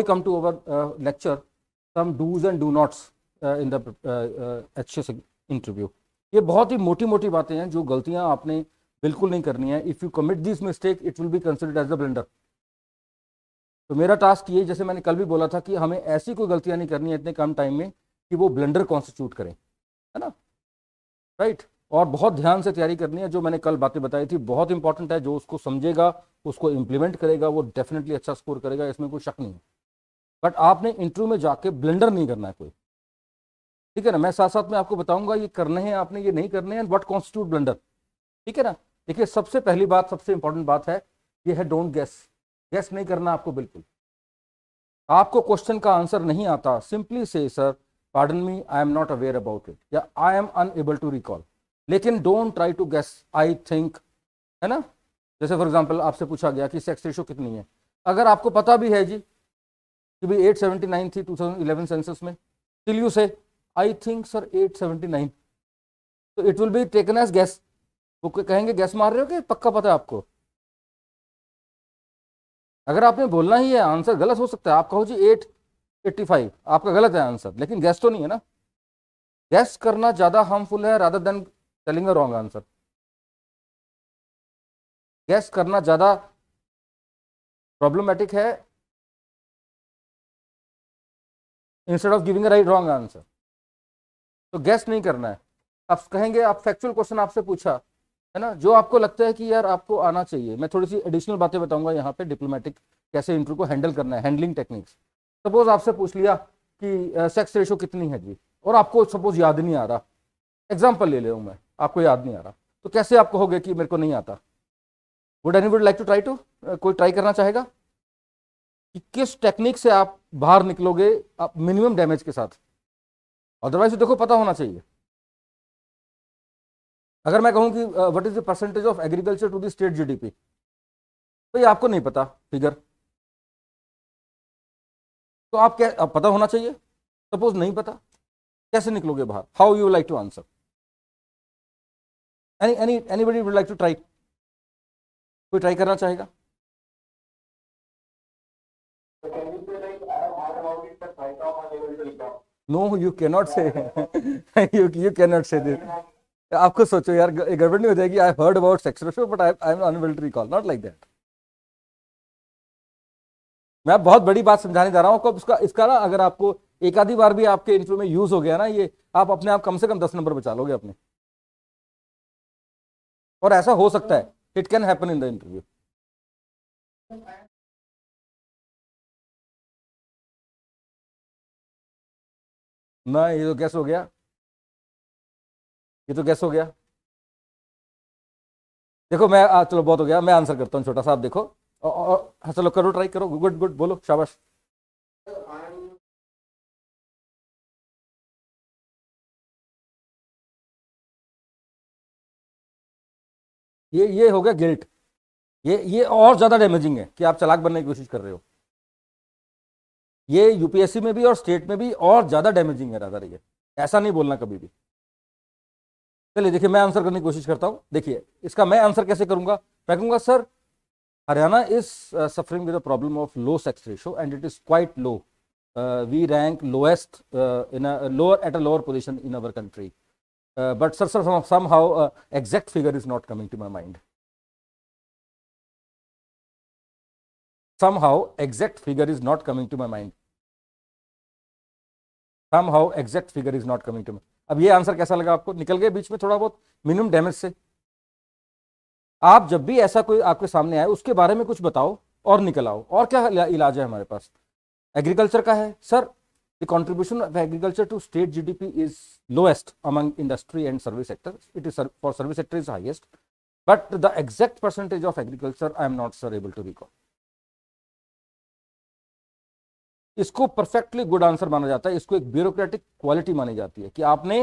we come to our uh, lecture some do's and do nots uh, in the uh, uh, H interview ye bahut hi moti moti baatein hain jo galtiyan aapne bilkul nahi karni hai if you commit this mistake it will be considered as a blunder तो मेरा task ये जैसे मैंने कल भी बोला था कि हमें ऐसी कोई गलतियां नहीं करनी है इतने कम टाइम में कि वो ब्लेंडर कॉन्स्टिट्यूट करें है ना राइट right? और बहुत ध्यान से तैयारी करनी है जो मैंने कल बातें बताई थी बहुत इंपॉर्टेंट है जो उसको समझेगा उसको इम्प्लीमेंट करेगा वो डेफिनेटली अच्छा स्कोर करेगा इसमें कोई शक नहीं है बट आपने इंटरव्यू में जाके ब्लेंडर नहीं करना है कोई ठीक है ना मैं साथ साथ में आपको बताऊंगा ये करने हैं आपने ये नहीं करने हैं वट कॉन्स्टिट्यूट ब्लेंडर ठीक है ना देखिए सबसे पहली बात सबसे इंपॉर्टेंट बात है ये है डोंट गैस गैस नहीं करना आपको बिल्कुल आपको क्वेश्चन का आंसर नहीं आता सिंपली से sir pardon me I am not aware about it या I am unable to recall लेकिन don't try to guess I think है ना जैसे फॉर एग्जाम्पल आपसे पूछा गया कि सेक्स रेशो कितनी है अगर आपको पता भी है जी कि भाई 879 थी 2011 सेंसस में टिल यू से आई थिंक सर 879 तो it will be taken as guess वो कहेंगे गैस मार रहे हो कि पक्का पता है आपको अगर आपने बोलना ही है आंसर गलत हो सकता है आप कहो जी एट एट्टी फाइव आपका गलत है आंसर लेकिन गैस तो नहीं है ना गैस करना ज़्यादा हार्मफुल है rather than telling a wrong answer guess करना ज़्यादा प्रॉब्लमेटिक है instead of giving right wrong answer तो गैस नहीं करना है आप कहेंगे आप फैक्चुअल क्वेश्चन आपसे पूछा है ना जो आपको लगता है कि यार आपको आना चाहिए मैं थोड़ी सी एडिशनल बातें बताऊंगा यहाँ पे डिप्लोमेटिक कैसे इंटरव्यू को हैंडल करना है हैंडलिंग टेक्निक्स सपोज आपसे पूछ लिया कि सेक्स रेशो कितनी है जी और आपको सपोज याद नहीं आ रहा एग्जाम्पल ले लेऊँ मैं आपको याद नहीं आ रहा तो कैसे आप कहोगे कि मेरे को नहीं आता would any would like to try to कोई ट्राई करना चाहेगा कि किस टेक्निक से आप बाहर निकलोगे आप मिनिमम डैमेज के साथ अदरवाइज देखो पता होना चाहिए अगर मैं कहूं कि what is the percentage of agriculture to the state GDP तो ये आपको नहीं पता फिगर तो आप क्या आप पता होना चाहिए सपोज नहीं पता कैसे निकलोगे बाहर how you like to answer any any anybody would like to try कोई ट्राई करना चाहेगा no you can say like I have heard about आप खुद सोचो यार गड़बड़ नहीं हो जाएगी I heard about sex but I I am unable to recall not like that मैं बहुत बड़ी बात समझाने जा रहा हूँ इसका इसका ना अगर आपको एक आधी बार भी आपके इंटरव्यू में यूज हो गया ना ये आप अपने आप कम से कम दस नंबर बचा लोगे अपने और ऐसा हो सकता है it can happen in the interview ना ये तो गैस हो गया ये तो गैस हो गया देखो मैं आ, चलो बहुत हो गया मैं आंसर करता हूँ छोटा सा आप देखो और, और हाँ चलो करो ट्राई करो गुड गुड बोलो शाबाश ये ये हो गया गिल्ट ये ये और ज़्यादा डैमेजिंग है कि आप चलाक बनने की कोशिश कर रहे हो ये यूपीएससी में भी और स्टेट में भी और ज़्यादा डैमेजिंग है राधा रही है ऐसा नहीं बोलना कभी भी चलिए देखिए मैं आंसर करने की कोशिश करता हूँ देखिए इसका मैं आंसर कैसे करूंगा मैं कहूंगा sir Haryana is suffering with problem of low sex ratio and it is quite low we rank lowest in lower at a lower position in our country but sir sir somehow exact figure is not coming to my mind somehow exact figure is not coming to my mind somehow exact figure is not coming to me अब ये answer कैसा लगा आपको निकल गए बीच में थोड़ा बहुत मिनिमम डैमेज से आप जब भी ऐसा कोई आपके सामने आए उसके बारे में कुछ बताओ और निकल आओ और क्या इलाज है हमारे पास एग्रीकल्चर का है sir the contribution of agriculture to state P is lowest among industry and service sector it is for service sector is highest but the exact percentage of agriculture I am not sir able to record इसको perfectly good answer माना जाता है इसको एक bureaucratic quality मानी जाती है कि आपने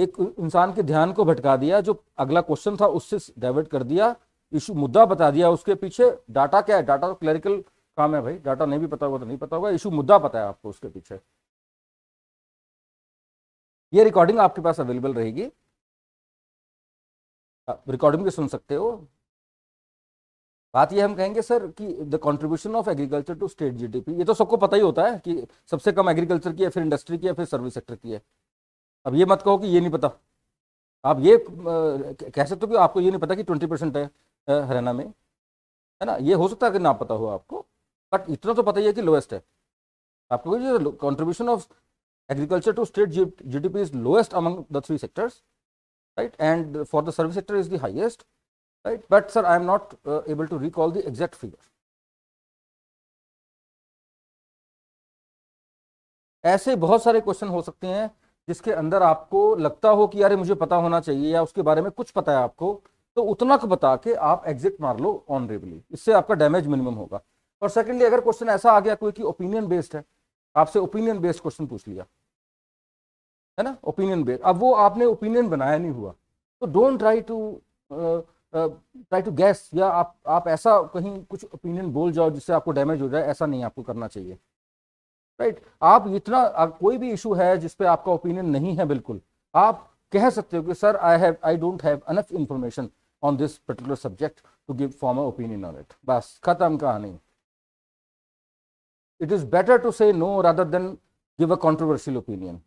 एक इंसान के ध्यान को भटका दिया जो अगला क्वेश्चन था उससे डाइवर्ट कर दिया इशू मुद्दा बता दिया उसके पीछे डाटा क्या है डाटा तो क्लरिकल काम है भाई डाटा नहीं भी पता होगा तो नहीं पता होगा इशू मुद्दा पता है आपको उसके पीछे ये रिकॉर्डिंग आपके पास अवेलेबल रहेगी रिकॉर्डिंग भी सुन सकते हो बात ये हम कहेंगे सर कि the contribution of agriculture to state GDP ये तो सबको पता ही होता है कि सबसे कम एग्रीकल्चर की है फिर इंडस्ट्री की है फिर सर्विस सेक्टर की है अब ये मत कहो कि ये नहीं पता आप ये कह सकते हो कि आपको ये नहीं पता कि ट्वेंटी परसेंट है हरियाणा में है ना ये हो सकता है कि ना पता हो आपको बट इतना तो पता ही है कि लोएस्ट है आपको contribution of agriculture to state G D P is lowest among the three sectors right and for the service sector is the highest right but sir i am not uh, able to recall the exact figure ऐसे बहुत सारे question हो सकते हैं जिसके अंदर आपको लगता हो कि यार मुझे पता होना चाहिए या उसके बारे में कुछ पता है आपको तो उतना को बता के आप एग्जिट मार लो ऑनरेबली इससे आपका डैमेज मिनिमम होगा और सेकेंडली अगर क्वेश्चन ऐसा आ गया कोई कि ओपिनियन बेस्ड है आपसे ओपिनियन बेस्ड क्वेश्चन पूछ लिया है ना ओपिनियन बेस्ड अब वो आपने ओपिनियन बनाया नहीं हुआ तो don't try to try to guess या आप आप ऐसा कहीं कुछ ओपिनियन बोल जाओ जिससे आपको डैमेज हो जाए ऐसा नहीं आपको करना चाहिए राइट right? आप इतना कोई भी इशू है जिस पे आपका ओपिनियन नहीं है बिल्कुल आप कह सकते हो कि sir I have I don't have enough information on this particular subject to give form opinion on it बस खत्म कहानी it is better to say no rather than give a controversial opinion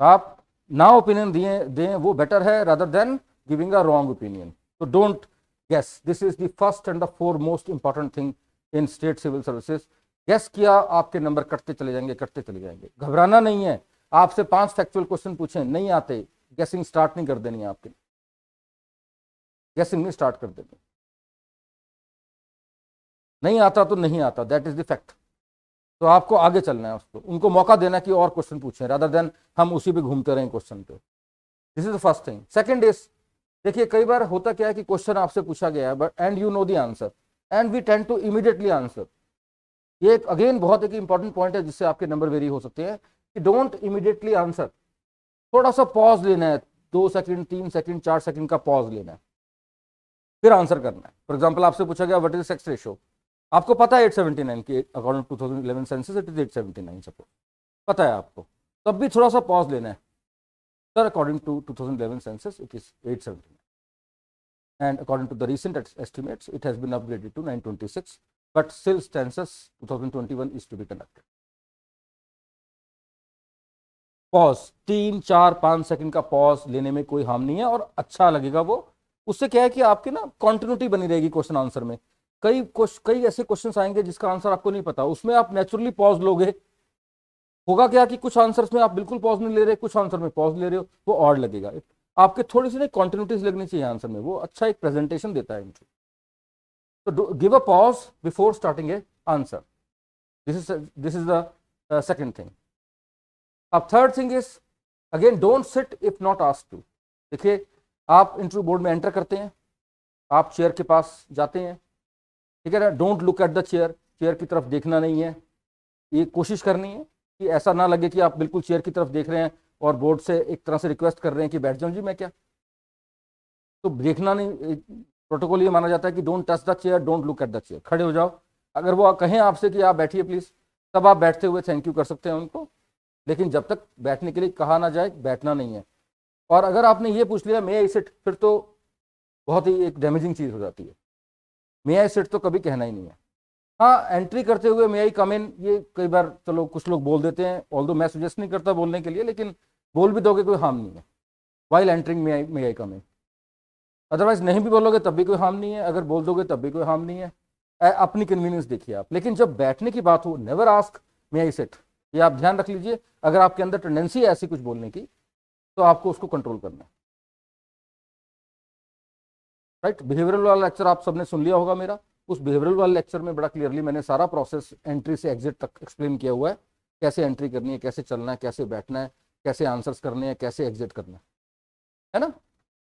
तो आप ना ओपिनियन दिए दें वो better है rather than giving a wrong opinion तो don't guess this is the first and the foremost important thing in state civil services guess किया आपके नंबर कटते चले जाएंगे कटते चले जाएंगे घबराना नहीं है आपसे पांच फैक्चुअल क्वेश्चन पूछे नहीं आते गैसिंग स्टार्ट नहीं कर देनी आपके गैसिंग नहीं स्टार्ट कर देनी नहीं आता तो नहीं आता दैट इज द फैक्ट तो आपको आगे चलना है उसको उनको मौका देना कि और क्वेश्चन पूछें रादर देन हम उसी पे घूमते रहें क्वेश्चन पे this is the first thing second is देखिए कई बार होता क्या है कि क्वेश्चन आपसे पूछा गया है but and you know the answer and we tend to immediately answer ये एक अगेन बहुत एक इंपॉर्टेंट पॉइंट है जिससे आपके नंबर वेरी हो सकते हैं कि डोंट इमीडिएटली आंसर थोड़ा सा पॉज लेना है दो सेकंड तीन सेकंड चार सेकंड का पॉज लेना है फिर आंसर करना है फॉर एग्जाम्पल आपसे पूछा गया वट इज सेक्स रेशो आपको पता है 879 की according to thousand eleven census it is at seventy nine suppose पता है आपको तब भी थोड़ा सा पॉज लेना है sir according to two thousand eleven census it is at seventy nine and according to the recent estimates it has been upgraded to nine twenty six but still census two thousand twenty one is to be conducted pause तीन चार पाँच second का pause लेने में कोई harm नहीं है और अच्छा लगेगा वो उससे क्या है कि आपकी ना कॉन्टिन्यूटी बनी रहेगी क्वेश्चन आंसर में कई कई ऐसे क्वेश्चन आएंगे जिसका आंसर आपको नहीं पता उसमें आप नेचुरली पॉज लोगे होगा क्या कि कुछ आंसर में आप बिल्कुल पॉज नहीं ले रहे कुछ आंसर में पॉज ले रहे हो वो और लगेगा आपके थोड़ी सी ना कॉन्टिन्यूटीज लगनी चाहिए आंसर में वो अच्छा एक प्रेजेंटेशन देता है इनको तो give a pause before starting a answer this is this is the second thing अब third thing is again don't sit if not ask to देखिए आप इंटरव्यू बोर्ड में एंटर करते हैं आप चेयर के पास जाते हैं ठीक है ना don't look at the chair chair की तरफ देखना नहीं है ये कोशिश करनी है कि ऐसा ना लगे कि आप बिल्कुल चेयर की तरफ देख रहे हैं और बोर्ड से एक तरह से रिक्वेस्ट कर रहे हैं कि बैठ जाऊँ जी मैं क्या तो देखना नहीं प्रोटोकॉल ये माना जाता है कि don't touch the chair don't look at the chair खड़े हो जाओ अगर वो कहें आपसे कि आप बैठिए प्लीज़ तब आप बैठते हुए थैंक यू कर सकते हैं उनको लेकिन जब तक बैठने के लिए कहा ना जाए बैठना नहीं है और अगर आपने ये पूछ लिया मैं इसे फिर तो बहुत ही एक डैमेजिंग चीज़ हो जाती है मे आई सेट तो कभी कहना ही नहीं है हाँ एंट्री करते हुए मे कम इन ये कई बार चलो कुछ लोग बोल देते हैं ऑल दो मैं सुजेस्ट नहीं करता बोलने के लिए लेकिन बोल भी दोगे कोई हार्म नहीं है while entering may I I come in otherwise नहीं भी बोलोगे तब भी कोई हार्म नहीं है अगर बोल दोगे तब भी कोई हार्म नहीं है अपनी कन्वीनियंस देखिए आप लेकिन जब बैठने की बात हो never ask may I sit ये आप ध्यान रख लीजिए अगर आपके अंदर टेंडेंसी है ऐसी कुछ बोलने की तो आपको उसको कंट्रोल करना है राइट बिहेवियरल वाला लेक्चर आप सबने सुन लिया होगा मेरा उस बिहेवियरल वाले लेक्चर में बड़ा क्लियरली मैंने सारा प्रोसेस एंट्री से एग्जिट तक एक्सप्लेन किया हुआ है कैसे एंट्री करनी है कैसे चलना है कैसे बैठना है कैसे आंसर्स करने हैं कैसे एग्जिट करना है है ना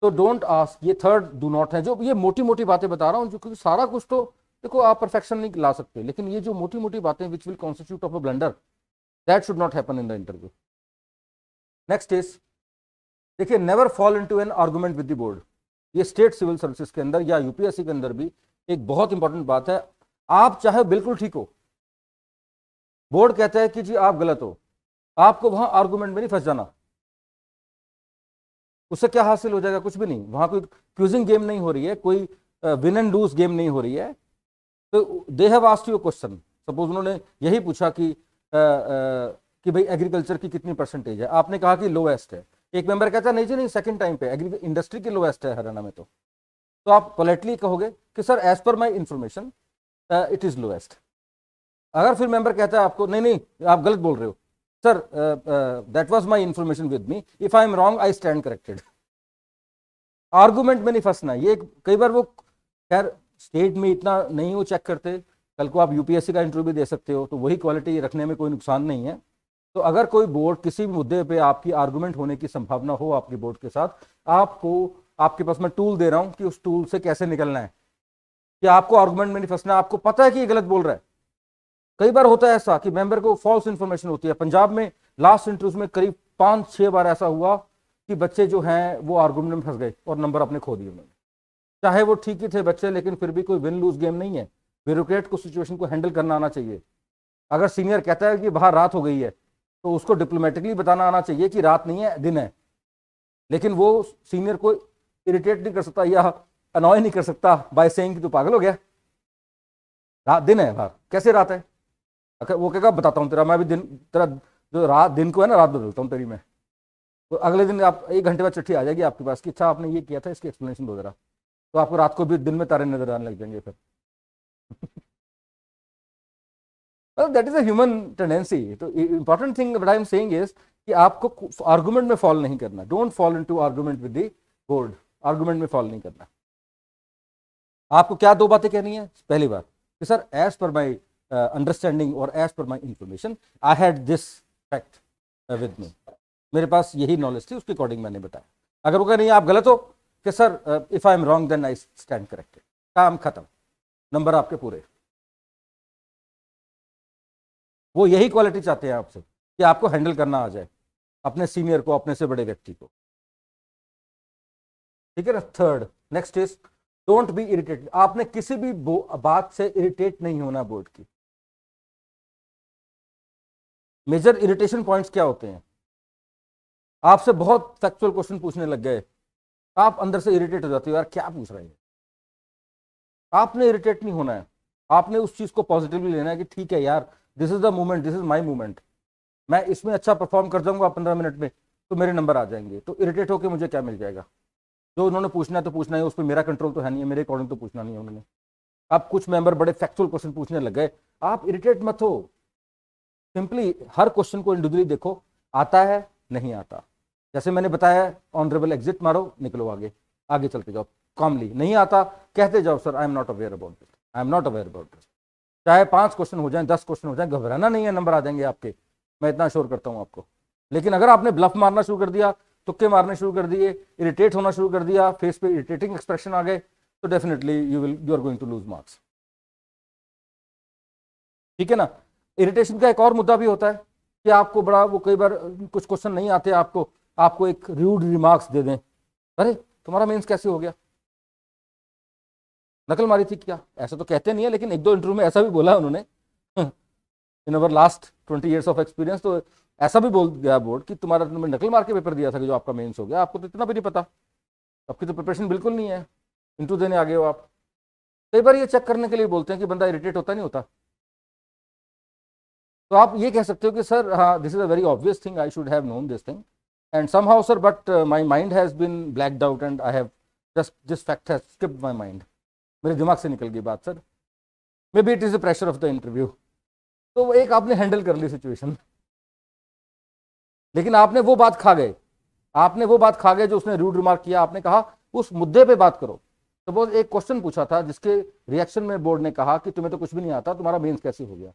तो डोंट आस्क ये थर्ड डू नॉट है जो ये मोटी मोटी बातें बता रहा हूँ जो क्योंकि सारा कुछ तो देखो आप परफेक्शन नहीं ला सकते लेकिन ये जो मोटी मोटी बातें which will constitute of a blunder that should not happen in the interview next is देखिए never fall in to an argument with the board ये स्टेट सिविल सर्विसेज के अंदर या यूपीएससी के अंदर भी एक बहुत इंपॉर्टेंट बात है आप चाहे बिल्कुल ठीक हो बोर्ड कहता है कि जी आप गलत हो आपको वहां आर्गूमेंट में नहीं फंस जाना उससे क्या हासिल हो जाएगा कुछ भी नहीं वहां कोई क्यूजिंग गेम नहीं हो रही है कोई विन एंड लूज गेम नहीं हो रही है तो they have you question suppose उन्होंने यही पूछा कि आ, आ, कि भाई एग्रीकल्चर की कितनी परसेंटेज है आपने कहा कि लोएस्ट है एक मेंबर कहता है नहीं जी नहीं सेकंड टाइम पे एग्री इंडस्ट्री की लोएस्ट है हरियाणा में तो तो आप पोलाइटली कहोगे कि sir as per my information it is lowest अगर फिर मेंबर कहता है आपको नहीं नहीं आप गलत बोल रहे हो sir that was my information with me if I am wrong I stand corrected argument में नहीं फंसना ये कई बार वो खैर स्टेट में इतना नहीं वो चेक करते कल को आप यूपीएससी का इंटरव्यू भी दे सकते हो तो वही क्वालिटी रखने में कोई नुकसान नहीं है तो अगर कोई बोर्ड किसी भी मुद्दे पे आपकी आर्गुमेंट होने की संभावना हो आपकी बोर्ड के साथ आपको आपके पास मैं टूल दे रहा हूं कि उस टूल से कैसे निकलना है कि आपको आर्गुमेंट में नहीं फंसना आपको पता है कि ये गलत बोल रहा है कई बार होता है ऐसा कि मेंबर को फॉल्स इन्फॉर्मेशन होती है पंजाब में लास्ट इंटरव्यू में करीब पांच छह बार ऐसा हुआ कि बच्चे जो हैं वो आर्गुमेंट में फंस गए और नंबर अपने खो दिए उन्होंने चाहे वो ठीक ही थे बच्चे लेकिन फिर भी कोई विन लूज गेम नहीं है ब्यूरोक्रेट को सिचुएशन को हैंडल करना आना चाहिए अगर सीनियर कहता है कि बाहर रात हो गई है तो उसको डिप्लोमेटिकली बताना आना चाहिए कि रात नहीं है दिन है लेकिन वो सीनियर को इरिटेट नहीं कर सकता या अनॉय नहीं कर सकता बाय सेइंग कि तू पागल हो गया रात दिन है बाहर कैसे रात है अगर वो कहेगा बताता हूँ तेरा मैं भी दिन तेरा जो रात दिन को है ना रात बदलता हूँ तेरी मैं तो अगले दिन आप एक घंटे बाद चिट्ठी आ जाएगी आपके पास कि अच्छा आपने ये किया था इसकी एक्सप्लेनेशन दो जरा तो आपको रात को भी दिन में तारे नजर आने लग जाएंगे फिर well, इज is टेंडेंसी तो important thing but I am I is कि आपको आर्गूमेंट में फॉल नहीं करना don't fall into argument with the board argument में फॉल नहीं करना आपको क्या दो बातें कहनी है पहली बार कि sir as per my understanding और as per my information I had this fact with me मेरे पास यही नॉलेज थी उसके अकॉर्डिंग मैंने बताया अगर वो कह नहीं आप गलत हो कि sir if I am wrong then I stand corrected काम खत्म नंबर आपके पूरे वो यही क्वालिटी चाहते हैं आपसे कि आपको हैंडल करना आ जाए अपने सीनियर को अपने से बड़े व्यक्ति को ठीक है ना third next is don't be irritated आपने किसी भी बात से इरिटेट नहीं होना बोर्ड की मेजर इरिटेशन पॉइंट्स क्या होते हैं आपसे बहुत फैक्चुअल क्वेश्चन पूछने लग गए आप अंदर से इरिटेट हो जाते हो यार क्या पूछ रहे हैं आपने इरिटेट नहीं होना है आपने उस चीज को पॉजिटिवली लेना है कि ठीक है यार this is the movement this is my movement मैं इसमें अच्छा परफॉर्म कर जाऊंगा पंद्रह मिनट में तो मेरे नंबर आ जाएंगे तो इरिटेट होकर मुझे क्या मिल जाएगा जो उन्होंने पूछना है तो पूछना है उस पर मेरा कंट्रोल तो है नहीं है मेरे अकॉर्डिंग तो पूछना नहीं है उन्होंने अब कुछ मेंबर बड़े फैक्चुअल क्वेश्चन पूछने लग गए आप इरिटेट मत हो सिंपली हर क्वेश्चन को इंडिविजुअली देखो आता है नहीं आता जैसे मैंने बताया ऑनरेबल एग्जिट मारो निकलो आगे आगे चलते जाओ कॉमली नहीं आता कहते जाओ sir I am not aware about this I am not aware about this चाहे पांच क्वेश्चन हो जाए दस क्वेश्चन हो जाए घबराना नहीं है नंबर आ जाएंगे आपके मैं इतना श्योर करता हूँ आपको लेकिन अगर आपने ब्लफ मारना शुरू कर दिया तुक्के मारने शुरू कर दिए इरिटेट होना शुरू कर दिया फेस पे इरिटेटिंग एक्सप्रेशन आ गए तो definitely you will you are going to lose marks ठीक है ना इरिटेशन का एक और मुद्दा भी होता है कि आपको बड़ा वो कई बार कुछ क्वेश्चन नहीं आते आपको आपको एक रूड रिमार्क्स दे दें अरे तुम्हारा मीन्स कैसे हो गया नकल मारी थी क्या ऐसा तो कहते नहीं है लेकिन एक दो इंटरव्यू में ऐसा भी बोला उन्होंने in our last twenty years of experience तो ऐसा भी बोल गया बोर्ड कि तुम्हारा तुमने नकल मार के पेपर दिया था कि जो आपका मेंस हो गया आपको तो इतना भी नहीं पता आपकी तो प्रिपरेशन बिल्कुल नहीं है इंटरव्यू देने आ गए हो आप कई बार ये चेक करने के लिए बोलते हैं कि बंदा इरिटेट होता नहीं होता तो आप ये कह सकते हो कि सर हाँ this is a very obvious thing I should have known this thing and somehow sir but my mind has been black out and I have just this fact has skipped my mind मेरे दिमाग से निकल गई बात sir maybe it is the pressure of the interview तो वो एक आपने हैंडल कर ली सिचुएशन लेकिन आपने वो बात खा गए आपने वो बात खा गए जो उसने रूड रिमार्क किया आपने कहा उस मुद्दे पे बात करो सपोज एक क्वेश्चन पूछा था जिसके रिएक्शन में बोर्ड ने कहा कि तुम्हें तो कुछ भी नहीं आता तुम्हारा मेंस कैसे हो गया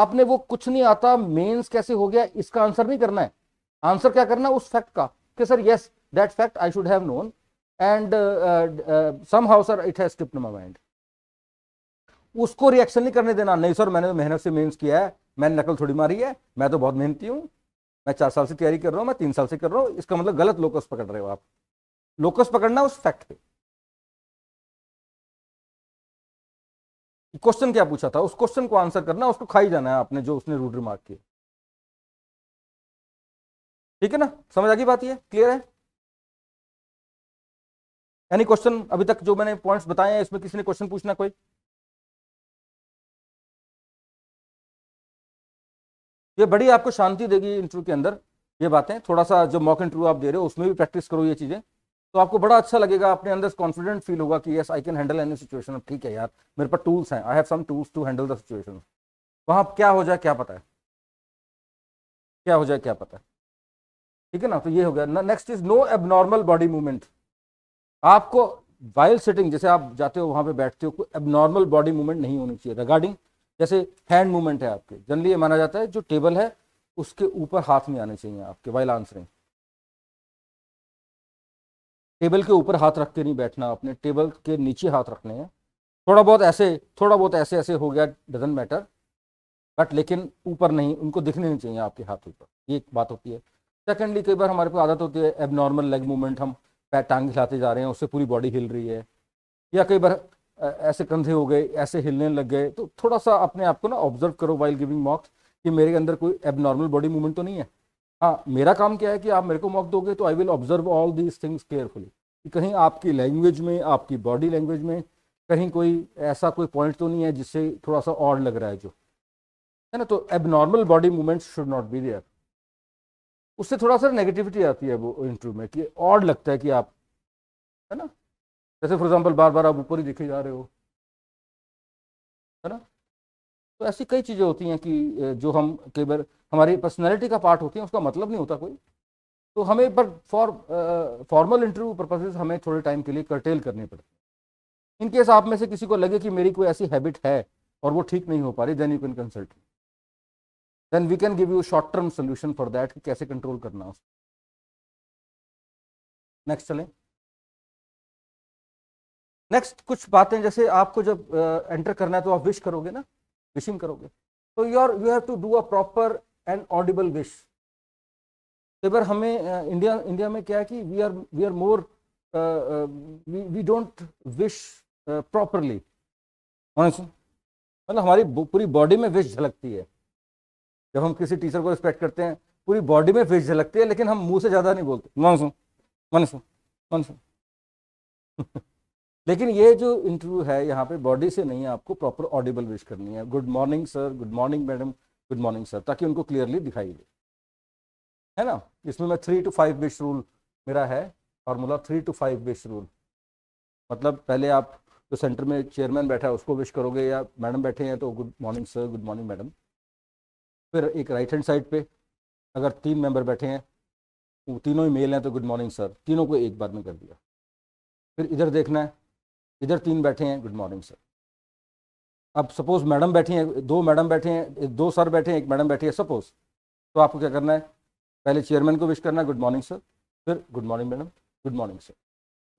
आपने वो कुछ नहीं आता मेंस कैसे हो गया इसका आंसर नहीं करना है आंसर क्या करना उस फैक्ट का कि sir yes that fact I should have known and uh, uh, uh, somehow sir it has tipped my mind उसको रिएक्शन नहीं करने देना नहीं सर मैंने तो मेहनत से मेन्स किया है मैंने नकल थोड़ी मारी है मैं तो बहुत मेहनती हूँ मैं चार साल से तैयारी कर रहा हूँ मैं तीन साल से कर रहा हूँ इसका मतलब गलत लोकस पकड़ रहे हो आप लोकस पकड़ना उस फैक्ट पे क्वेश्चन क्या पूछा था उस क्वेश्चन को आंसर करना उसको खाई जाना है आपने जो उसने रूड रिमार्क किया ठीक है ना समझ आ गई बात ये क्लियर है एनी क्वेश्चन अभी तक जो मैंने पॉइंट्स बताए हैं इसमें किसी ने क्वेश्चन पूछना कोई ये बड़ी आपको शांति देगी इंटरव्यू के अंदर ये बातें थोड़ा सा जो मॉक इंटरव्यू आप दे रहे हो उसमें भी प्रैक्टिस करो ये चीज़ें तो आपको बड़ा अच्छा लगेगा अपने अंदर कॉन्फिडेंट फील होगा कि yes I can handle any situation ठीक है यार मेरे पास टूल्स हैं I have some tools to handle the situation वहाँ क्या हो जाए क्या पता है क्या हो जाए क्या पता है ठीक है ना तो ये हो गया next is no abnormal body movement आपको वाइल सेटिंग जैसे आप जाते हो वहाँ पे बैठते हो कोई एबनॉर्मल बॉडी मूवमेंट नहीं होनी चाहिए रिगार्डिंग जैसे हैंड मूवमेंट है आपके जनरली ये माना जाता है जो टेबल है उसके ऊपर हाथ में आने चाहिए आपके वाइल आंसरिंग टेबल के ऊपर हाथ रख के नहीं बैठना आपने टेबल के नीचे हाथ रखने हैं थोड़ा बहुत ऐसे थोड़ा बहुत ऐसे ऐसे हो गया डजेंट मैटर बट लेकिन ऊपर नहीं उनको दिखने नहीं चाहिए आपके हाथ ऊपर ये एक बात होती है सेकेंडली कई बार हमारे को आदत होती है एबनॉर्मल लेग मूवमेंट हम टांग हिलाते जा रहे हैं उससे पूरी बॉडी हिल रही है या कई बार ऐसे कंधे हो गए ऐसे हिलने लग गए तो थोड़ा सा अपने आप को ना ऑब्जर्व करो वाइल गिविंग मॉक्स कि मेरे अंदर कोई एबनॉर्मल बॉडी मूवमेंट तो नहीं है हाँ मेरा काम क्या है कि आप मेरे को मॉक दोगे तो I will observe all these things carefully कि कहीं आपकी लैंग्वेज में आपकी बॉडी लैंग्वेज में कहीं कोई ऐसा कोई पॉइंट तो नहीं है जिससे थोड़ा सा और लग रहा है जो है ना तो abnormal body movements should not be there उससे थोड़ा सा नेगेटिविटी आती है वो इंटरव्यू में कि ऑड लगता है कि आप है ना जैसे फॉर एग्जाम्पल बार बार आप ऊपर ही देखे जा रहे हो है ना तो ऐसी कई चीज़ें होती हैं कि जो हम कई बार हमारी पर्सनैलिटी का पार्ट होती है उसका मतलब नहीं होता कोई तो हमें पर फॉर फॉर्मल इंटरव्यू परपजेज हमें थोड़े टाइम के लिए कर्टेल करनी पड़ती है इनकेस आप में से किसी को लगे कि मेरी कोई ऐसी हैबिट है और वो ठीक नहीं हो पा रही then you can consult then we can give you short term solution for that कि कैसे कंट्रोल करना उसको नेक्स्ट चलें नेक्स्ट कुछ बातें जैसे आपको जब एंटर uh, करना है तो आप विश करोगे ना विशिंग करोगे तो you are you have to do a proper and audible wish तो बार हमें इंडिया इंडिया में क्या है कि we are we are more we don't wish properly मतलब हमारी पूरी बॉडी में विश झलकती है जब हम किसी टीचर को रिस्पेक्ट करते हैं पूरी बॉडी में फेस झलकती है लेकिन हम मुंह से ज़्यादा नहीं बोलते मानसू मानसू सुन लेकिन ये जो इंटरव्यू है यहाँ पे बॉडी से नहीं है आपको प्रॉपर ऑडिबल विश करनी है good morning sir good morning madam good morning sir ताकि उनको क्लियरली दिखाई दे है ना इसमें मैं three two five wish rule मेरा है formula three two five wish rule मतलब पहले आप जो तो सेंटर में चेयरमैन बैठा है उसको विश करोगे या मैडम बैठे हैं तो good morning sir good morning madam फिर एक राइट हैंड साइड पे अगर तीन मेंबर बैठे हैं वो तीनों ही मेल हैं तो गुड मॉर्निंग सर तीनों को एक बार में कर दिया फिर इधर देखना है इधर तीन बैठे हैं गुड मॉर्निंग सर अब सपोज मैडम बैठी हैं दो मैडम बैठे हैं दो सर बैठे हैं एक मैडम बैठी है सपोज तो आपको क्या करना है पहले चेयरमैन को विश करना है गुड मॉर्निंग सर फिर good morning madam good morning sir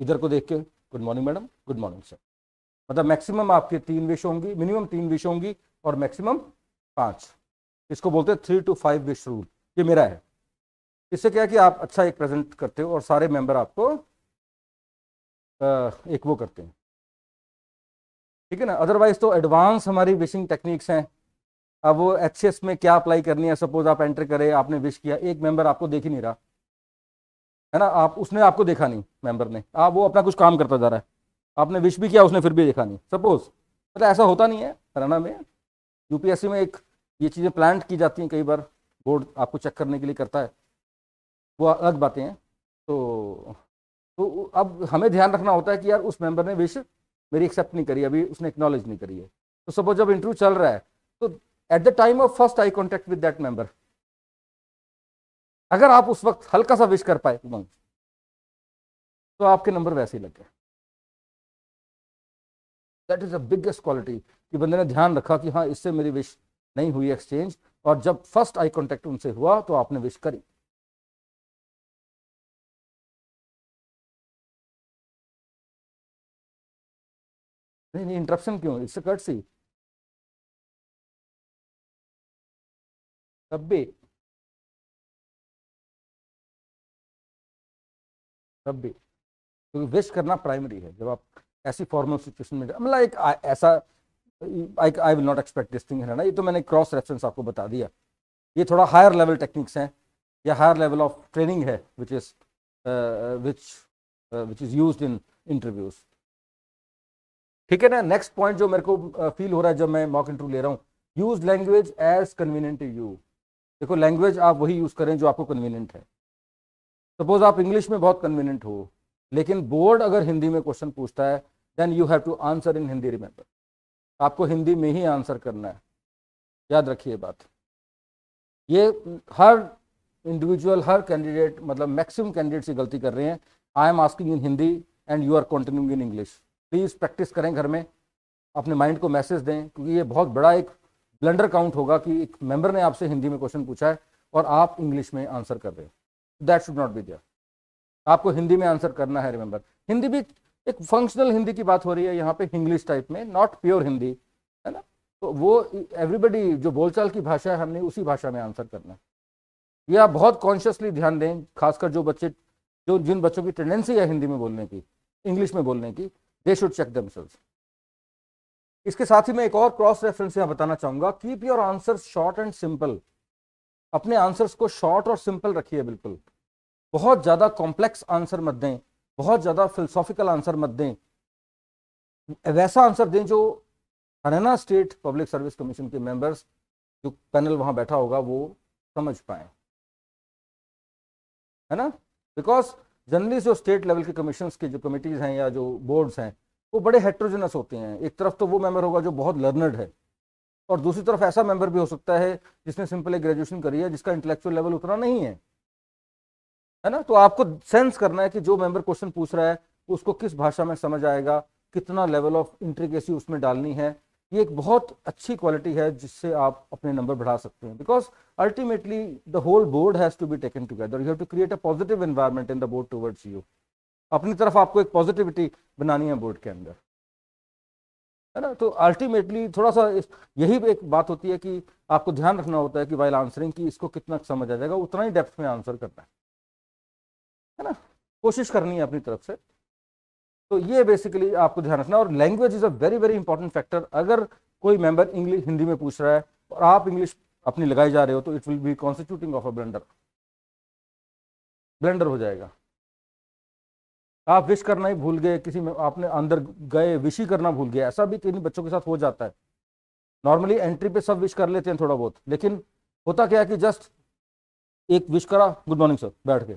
इधर को देख के good morning madam good morning sir मतलब मैक्सिमम आपके तीन विश होंगी मिनिमम तीन विश होंगी और मैक्सिमम पांच इसको बोलते हैं three two five wish rule ये मेरा है इससे क्या है कि आप अच्छा एक प्रेजेंट करते हो और सारे मेंबर आपको एक वो करते हैं ठीक है ना अदरवाइज तो एडवांस हमारी विशिंग टेक्निक्स हैं अब वो एच में क्या अप्लाई करनी है सपोज आप एंटर करें आपने विश किया एक मेंबर आपको देख ही नहीं रहा है ना आप उसने आपको देखा नहीं मेंबर ने आप वो अपना कुछ काम करता जा रहा है आपने विश भी किया उसने फिर भी देखा नहीं सपोज मतलब ऐसा होता नहीं है हरियाणा में यूपीएससी में एक ये चीज़ें प्लान की जाती हैं कई बार बोर्ड आपको चेक करने के लिए करता है वो अलग बातें हैं तो तो अब हमें ध्यान रखना होता है कि यार उस मेंबर ने विश मेरी एक्सेप्ट नहीं करी अभी उसने एक्नॉलेज नहीं करी है तो सपोज जब इंटरव्यू चल रहा है तो at the time of first I contact with that member अगर आप उस वक्त हल्का सा विश कर पाए उमंग तो आपके नंबर वैसे ही लग गए that is the biggest quality कि बंदे ने ध्यान रखा कि हाँ इससे मेरी विश नहीं हुई एक्सचेंज और जब फर्स्ट आई कॉन्टेक्ट उनसे हुआ तो आपने विश करी नहीं नहीं इंटरप्शन क्यों इससे कट सी तब भी तब भी क्योंकि तो विश करना प्राइमरी है जब आप ऐसी फॉर्मल सिचुएशन में मतलब एक ऐसा I I will not expect this thing है ना ये तो मैंने क्रॉस रेफरेंस आपको बता दिया ये थोड़ा हायर लेवल टेक्निक्स हैं या हायर लेवल ऑफ ट्रेनिंग है which is which which is use in interviews ठीक है ना नेक्स्ट पॉइंट जो मेरे को फील uh, हो रहा है जब मैं मॉक इंटरव्यू ले रहा हूँ use language as convenient to you देखो लैंग्वेज आप वही यूज़ करें जो आपको कन्वीनियंट है सपोज आप इंग्लिश में बहुत कन्वीनियंट हो लेकिन बोर्ड अगर हिंदी में क्वेश्चन पूछता है then you have to answer in Hindi remember आपको हिंदी में ही आंसर करना है याद रखिए बात ये हर इंडिविजुअल हर कैंडिडेट मतलब मैक्सिमम कैंडिडेट से गलती कर रहे हैं I am asking in Hindi and you are continuing in English please practice करें घर में अपने माइंड को मैसेज दें क्योंकि ये बहुत बड़ा एक ब्लंडर काउंट होगा कि एक मेंबर ने आपसे हिंदी में क्वेश्चन पूछा है और आप इंग्लिश में आंसर कर रहे हैं that should not be there आपको हिंदी में आंसर करना है रिमेंबर हिंदी भी एक फंक्शनल हिंदी की बात हो रही है यहाँ पे इंग्लिश टाइप में नॉट प्योर हिंदी है ना तो वो एवरीबडी जो बोलचाल की भाषा है हमने उसी भाषा में आंसर करना है यह आप बहुत कॉन्शियसली ध्यान दें खासकर जो बच्चे जो जिन बच्चों की टेंडेंसी है हिंदी में बोलने की इंग्लिश में बोलने की दे शुड चेक दम इसके साथ ही मैं एक और क्रॉस रेफरेंस यहाँ बताना चाहूंगा keep your answer short and simple अपने आंसर्स को शॉर्ट और सिंपल रखिए बिल्कुल बहुत ज़्यादा कॉम्प्लेक्स आंसर मत दें बहुत ज़्यादा फिलोसॉफिकल आंसर मत दें वैसा आंसर दें जो Haryana state public service commission के मेंबर्स जो पैनल वहाँ बैठा होगा वो समझ पाए है ना बिकॉज जनरली जो स्टेट लेवल के कमीशन के जो कमिटीज़ हैं या जो बोर्ड्स हैं वो बड़े हेट्रोजनस होते हैं एक तरफ तो वो मेंबर होगा जो बहुत लर्नड है और दूसरी तरफ ऐसा मेंबर भी हो सकता है जिसने सिंपल एक ग्रेजुएशन करी है जिसका इंटेलेक्चुअल लेवल उतना नहीं है है ना तो आपको सेंस करना है कि जो मेंबर क्वेश्चन पूछ रहा है उसको किस भाषा में समझ आएगा कितना लेवल ऑफ इंट्रिकेसी उसमें डालनी है ये एक बहुत अच्छी क्वालिटी है जिससे आप अपने नंबर बढ़ा सकते हैं because ultimately the whole board has to be taken together you have to create a positive environment in the board towards you अपनी तरफ आपको एक पॉजिटिविटी बनानी है बोर्ड के अंदर है ना तो अल्टीमेटली थोड़ा सा यही एक बात होती है कि आपको ध्यान रखना होता है कि वाइल आंसरिंग की इसको कितना समझ आ जाएगा उतना ही डेप्थ में आंसर करना है है ना कोशिश करनी है अपनी तरफ से तो ये बेसिकली आपको ध्यान रखना और language is a very very important factor अगर कोई मेंबर इंग्लिश हिंदी में पूछ रहा है और आप इंग्लिश अपनी लगाई जा रहे हो तो it will be constituting of a blender blender हो जाएगा आप विश करना ही भूल गए किसी में आपने अंदर गए विश ही करना भूल गए ऐसा भी किन्हीं बच्चों के साथ हो जाता है नॉर्मली एंट्री पे सब विश कर लेते हैं थोड़ा बहुत लेकिन होता क्या है कि जस्ट एक विश करा गुड मॉर्निंग सर बैठ के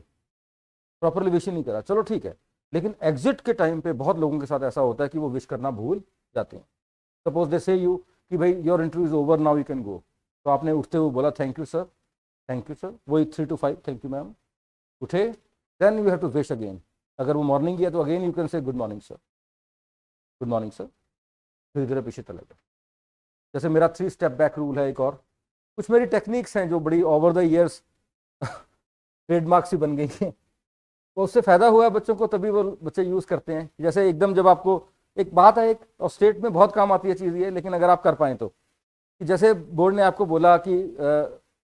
प्रॉपरली विश ही नहीं करा चलो ठीक है लेकिन एग्जिट के टाइम पे बहुत लोगों के साथ ऐसा होता है कि वो विश करना भूल जाते हैं सपोज दे से यू कि भाई your interview is over now you can go तो आपने उठते हुए बोला thank you sir thank you sir वही three two five thank you ma'am उठे then you have to wish again अगर वो मॉर्निंग गया तो again you can say good morning sir good morning sir धीरे धीरे पीछे चला गया जैसे मेरा थ्री स्टेप बैक रूल है एक और कुछ मेरी टेक्निक्स हैं जो बड़ी ओवर द ईयर्स ट्रेडमार्क्स ही बन गई हैं तो उससे फ़ायदा हुआ है बच्चों को तभी वो बच्चे यूज़ करते हैं जैसे एकदम जब आपको एक बात है एक और स्टेट में बहुत काम आती है चीज़ ये लेकिन अगर आप कर पाएँ तो जैसे बोर्ड ने आपको बोला कि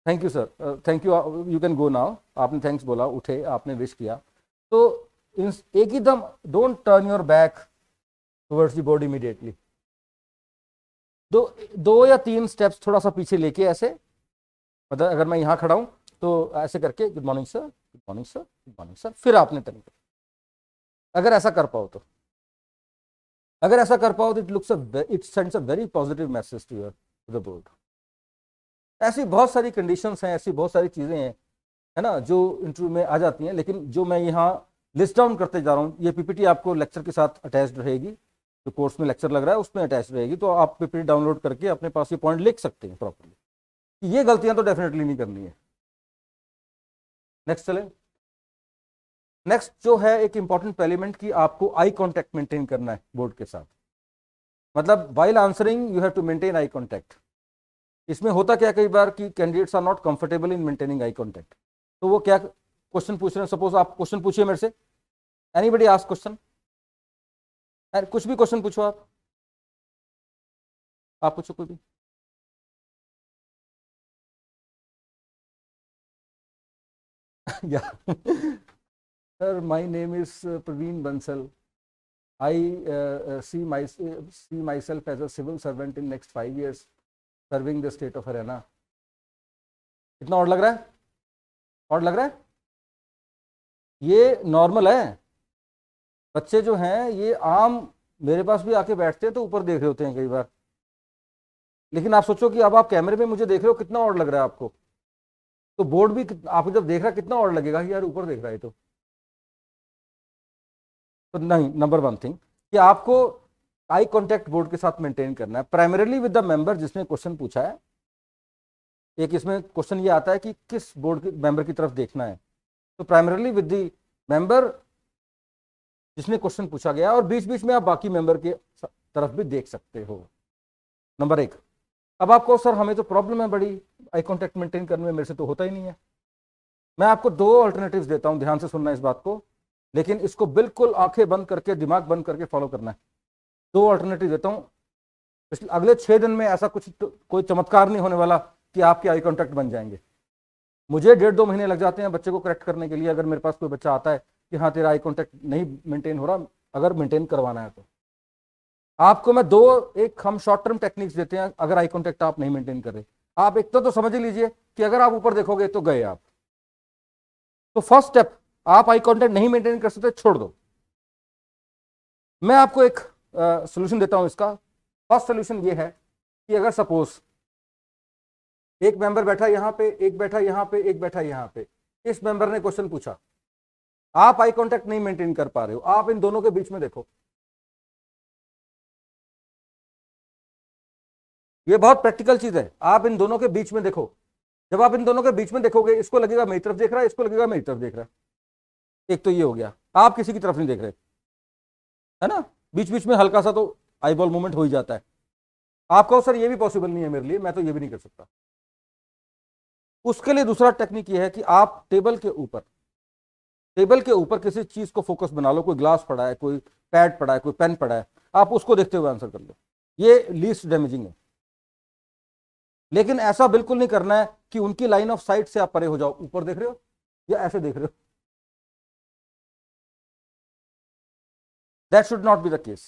thank you sir thank you you can go now आपने थैंक्स बोला उठे आपने विश किया तो एक ही दम don't turn your back towards the board immediately दो दो या तीन स्टेप्स थोड़ा सा पीछे लेके ऐसे मतलब अगर मैं यहाँ खड़ा हूँ तो ऐसे करके good morning sir good morning sir good morning sir फिर आपने तनिक अगर ऐसा कर पाओ तो अगर ऐसा कर पाओ तो it looks it sends a very positive message to your the board ऐसी बहुत सारी कंडीशंस हैं ऐसी बहुत सारी चीज़ें हैं है ना जो इंटरव्यू में आ जाती हैं लेकिन जो मैं यहाँ लिस्ट डाउन करते जा रहा हूँ ये पीपीटी आपको लेक्चर के साथ अटैच रहेगी जो कोर्स में लेक्चर लग रहा है उसमें अटैच रहेगी तो आप पीपीटी डाउनलोड करके अपने पास ये पॉइंट लिख सकते हैं प्रॉपरली ये गलतियाँ तो डेफिनेटली नहीं करनी है नेक्स्ट चले नेक्स्ट जो है एक इंपॉर्टेंट एलिमेंट की आपको आई कॉन्टैक्ट मेंटेन करना है बोर्ड के साथ मतलब while answering you have to maintain eye contact इसमें होता क्या कई बार कि candidates are not comfortable in maintaining eye contact तो वो क्या क्वेश्चन पूछ रहे हैं सपोज आप क्वेश्चन पूछिए मेरे से एनी बडी आस्क क्वेश्चन कुछ भी क्वेश्चन पूछो आप आप पूछो कोई भी yeah. Sir, my name is Praveen Bansal. I uh, see, my, see myself as a civil servant in next 5 years, serving the state of Haryana. इतना और लग रहा है और लग रहा है ये नॉर्मल है बच्चे जो हैं ये आम मेरे पास भी आके बैठते हैं तो ऊपर देख रहे होते हैं कई बार लेकिन आप सोचो कि अब आप कैमरे में मुझे देख रहे हो कितना और लग रहा है आपको तो बोर्ड भी आप जब देख रहा कितना और लगेगा यार ऊपर देख रहा है तो तो नहीं नंबर वन थिंग कि आपको आई कांटेक्ट बोर्ड के साथ मेंटेन करना है प्राइमरीली विद द मेंबर जिसमें क्वेश्चन पूछा है एक इसमें क्वेश्चन ये आता है कि किस बोर्ड के मेंबर की तरफ देखना है तो प्राइमरीली विद द मेंबर जिसमें क्वेश्चन पूछा गया और बीच बीच में आप बाकी मेंबर के तरफ भी देख सकते हो नंबर एक अब आप कहो सर हमें तो प्रॉब्लम है बड़ी आई कॉन्टैक्ट मेंटेन करने में मेरे से तो होता ही नहीं है मैं आपको दो अल्टरनेटिव देता हूँ ध्यान से सुनना इस बात को लेकिन इसको बिल्कुल आंखें बंद करके दिमाग बंद करके फॉलो करना है दो अल्टरनेटिव देता हूँ पिछले अगले छः दिन में ऐसा कुछ तो, कोई चमत्कार नहीं होने वाला कि आपके आई कॉन्टैक्ट बन जाएंगे मुझे डेढ़ दो महीने लग जाते हैं बच्चे को करेक्ट करने के लिए अगर मेरे पास कोई बच्चा आता है कि हाँ तेरा आई कॉन्टैक्ट नहीं मेंटेन हो रहा अगर मेंटेन करवाना है तो आपको मैं दो एक हम शॉर्ट टर्म टेक्निक्स देते हैं अगर आई कॉन्टेक्ट आप नहीं मेंटेन कर रहे आप एक तो, तो समझ लीजिए कि अगर आप ऊपर देखोगे तो गए आप तो फर्स्ट स्टेप आप आई कॉन्टेक्ट नहीं मेंटेन कर सकते छोड़ दो मैं आपको एक सोल्यूशन देता हूं इसका फर्स्ट सोल्यूशन ये है कि अगर सपोज एक मेंबर बैठा यहां पे एक बैठा यहां पे एक बैठा यहां पे इस मेंबर ने क्वेश्चन पूछा आप आई कांटेक्ट नहीं मेंटेन कर पा रहे हो आप इन दोनों के बीच में देखो ये बहुत प्रैक्टिकल चीज है आप इन दोनों के बीच में देखो जब आप इन दोनों के बीच में देखोगे इसको लगेगा मेरी तरफ देख रहा है इसको लगेगा मेरी तरफ देख रहा है एक तो ये हो गया आप किसी की तरफ नहीं देख रहे है ना बीच बीच में हल्का सा तो आई बॉल मूवमेंट हो ही जाता है आप कहो सर ये भी पॉसिबल नहीं है मेरे लिए मैं तो ये भी नहीं कर सकता उसके लिए दूसरा टेक्निक ये है कि आप टेबल के ऊपर टेबल के ऊपर किसी चीज को फोकस बना लो कोई ग्लास पड़ा है कोई पैड पड़ा है कोई पेन पड़ा है आप उसको देखते हुए आंसर कर लो ये लीस्ट डैमेजिंग है लेकिन ऐसा बिल्कुल नहीं करना है कि उनकी लाइन ऑफ साइट से आप परे हो जाओ ऊपर देख रहे हो या ऐसे देख रहे हो that should not be the case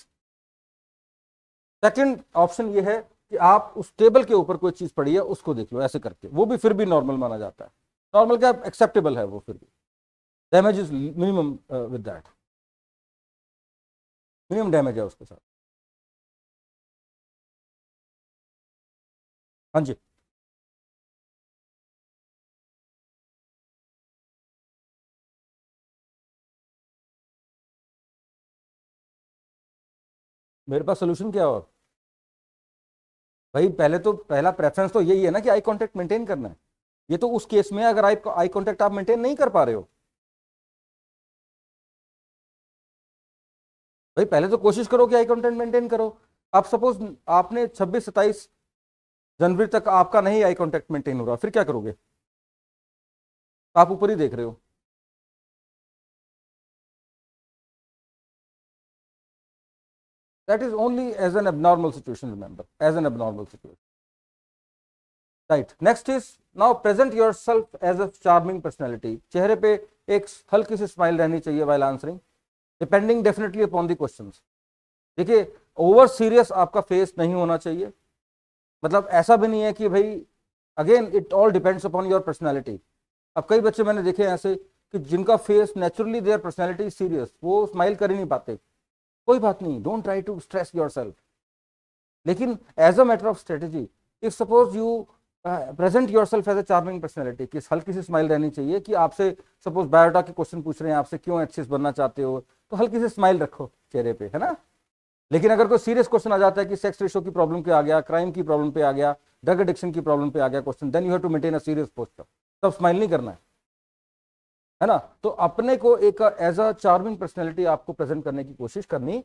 second option ये है कि आप उस टेबल के ऊपर कोई चीज पड़ी है उसको देख लो ऐसे करके वो भी फिर भी नॉर्मल माना जाता है नॉर्मल क्या एक्सेप्टेबल है वो फिर भी damage is minimum with that minimum damage है उसके साथ हाँ जी मेरे पास सोल्यूशन क्या हुआ भाई पहले तो पहला प्रेफरेंस तो यही है ना कि आई कांटेक्ट मेंटेन करना है ये तो उस केस में अगर आई आई कांटेक्ट आप मेंटेन नहीं कर पा रहे हो भाई पहले तो कोशिश करो कि आई कांटेक्ट मेंटेन करो आप सपोज आपने 26 सत्ताईस जनवरी तक आपका नहीं आई कॉन्टेक्ट मेंटेन हो रहा फिर क्या करोगे आप ऊपर ही देख रहे हो that is only as an abnormal situation remember as an abnormal situation right next is now present yourself as a charming personality चेहरे पे एक हल्की सी स्माइल रहनी चाहिए while answering depending definitely upon the question देखिए over serious आपका face नहीं होना चाहिए मतलब ऐसा भी नहीं है कि भाई again it all depends upon your personality अब कई बच्चे मैंने देखे हैं ऐसे कि जिनका face naturally their personality serious वो स्माइल कर ही नहीं पाते कोई बात नहीं don't try to stress yourself लेकिन as a matter of strategy if suppose you present yourself as a charming personality कि हल्की सी स्माइल रहनी चाहिए कि आपसे सपोज बायोटा के क्वेश्चन पूछ रहे हैं आपसे क्यों एक्सिस बनना चाहते हो तो हल्की सी स्माइल रखो चेहरे पे है ना लेकिन अगर कोई सीरियस क्वेश्चन आ जाता है कि सेक्स रेशो की प्रॉब्लम पे आ गया क्राइम की प्रॉब्लम पे आ गया ड्रग एडिक्शन की प्रॉब्लम पे आ गया question then you have to maintain a serious posture तब स्माइल नहीं करना है है ना तो अपने को एक एज अ चार्मिंग पर्सनैलिटी आपको प्रेजेंट करने की कोशिश करनी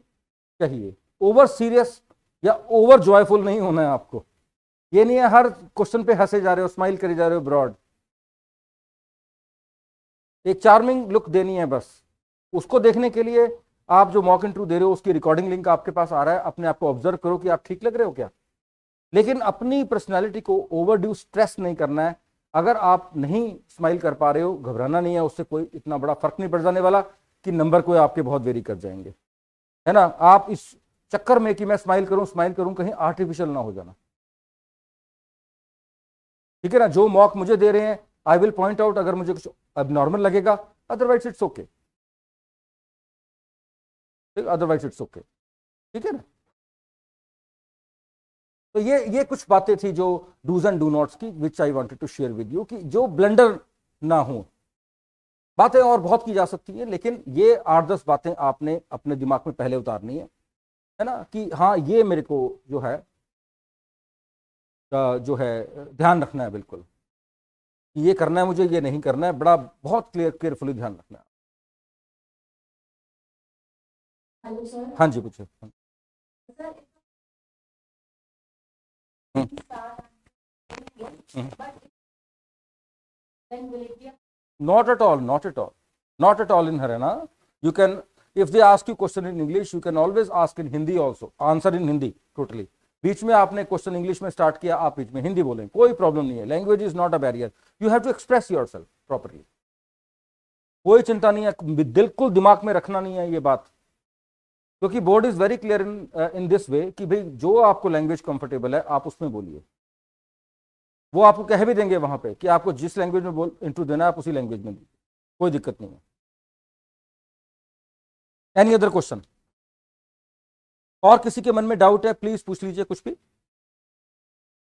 चाहिए ओवर सीरियस या ओवर जॉयफुल नहीं होना है आपको ये नहीं है हर क्वेश्चन पे हंसे जा रहे हो स्माइल करे जा रहे हो ब्रॉड एक चार्मिंग लुक देनी है बस उसको देखने के लिए आप जो मॉक इंटरव्यू दे रहे हो उसकी रिकॉर्डिंग लिंक आपके पास आ रहा है अपने आप को ऑब्जर्व करो कि आप ठीक लग रहे हो क्या लेकिन अपनी पर्सनैलिटी को ड्यू स्ट्रेस नहीं करना है अगर आप नहीं स्माइल कर पा रहे हो घबराना नहीं है उससे कोई इतना बड़ा फर्क नहीं पड़ जाने वाला कि नंबर कोई आपके बहुत वेरी कर जाएंगे है ना आप इस चक्कर में कि मैं स्माइल करूं स्माइल करूं कहीं आर्टिफिशियल ना हो जाना ठीक है ना जो मॉक मुझे दे रहे हैं आई विल पॉइंट आउट अगर मुझे कुछ अब नॉर्मल लगेगा अदरवाइज इट्स ओके ठीक अदरवाइज इट्स ओके ठीक है ना तो ये ये कुछ बातें थी जो डूज एंड डू नॉट्स की which I wanted to share with you कि जो ब्लेंडर ना हो बातें और बहुत की जा सकती हैं लेकिन ये आठ दस बातें आपने अपने दिमाग में पहले उतारनी है है ना कि हाँ ये मेरे को जो है जो है ध्यान रखना है बिल्कुल ये करना है मुझे ये नहीं करना है बड़ा बहुत क्लियर केयरफुली ध्यान रखना है हाँ जी पूछो not at all not at all not at all in Haryana you can if they ask you question in English you can always ask in Hindi also answer in Hindi totally बीच में आपने क्वेश्चन इंग्लिश में स्टार्ट किया आप बीच में हिंदी बोलें कोई problem नहीं है language is not a barrier you have to express yourself properly कोई चिंता नहीं है बिल्कुल दिमाग में रखना नहीं है ये बात क्योंकि board is very clear in in this way कि भाई जो आपको लैंग्वेज कंफर्टेबल है आप उसमें बोलिए वो आपको कह भी देंगे वहां पे कि आपको जिस लैंग्वेज में बोल इंटरव्यू देना है आप उसी लैंग्वेज में दीजिए कोई दिक्कत नहीं है एनी अदर क्वेश्चन और किसी के मन में डाउट है प्लीज पूछ लीजिए कुछ भी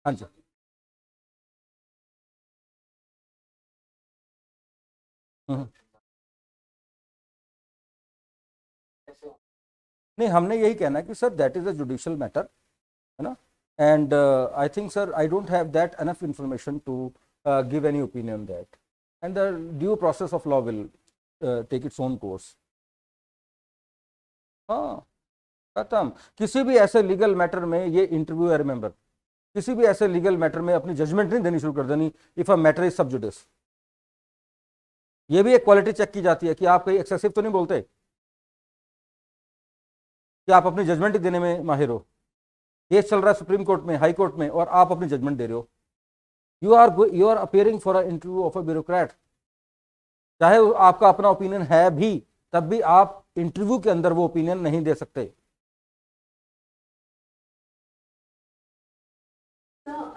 हाँ जी हम्म नहीं हमने यही कहना है कि sir that is a judicial matter है ना and I think sir I don't have that enough information to give any opinion that and the due process of law will take its own course हाँ खत्म किसी भी ऐसे legal matter में ये interview है रिमेंबर किसी भी ऐसे लीगल मैटर में अपनी जजमेंट नहीं देनी शुरू कर देनी इफ अ मैटर इज सब जुडिस ये भी एक क्वालिटी चेक की जाती है कि आप कहीं एक्सेसिव तो नहीं बोलते कि आप अपनी जजमेंट देने में माहिर हो केस चल रहा है सुप्रीम कोर्ट में हाई कोर्ट में और आप अपनी जजमेंट दे रहे हो you are you are appearing for a interview of a bureaucrat चाहे आपका अपना ओपिनियन है भी तब भी आप इंटरव्यू के अंदर वो ओपिनियन नहीं दे सकते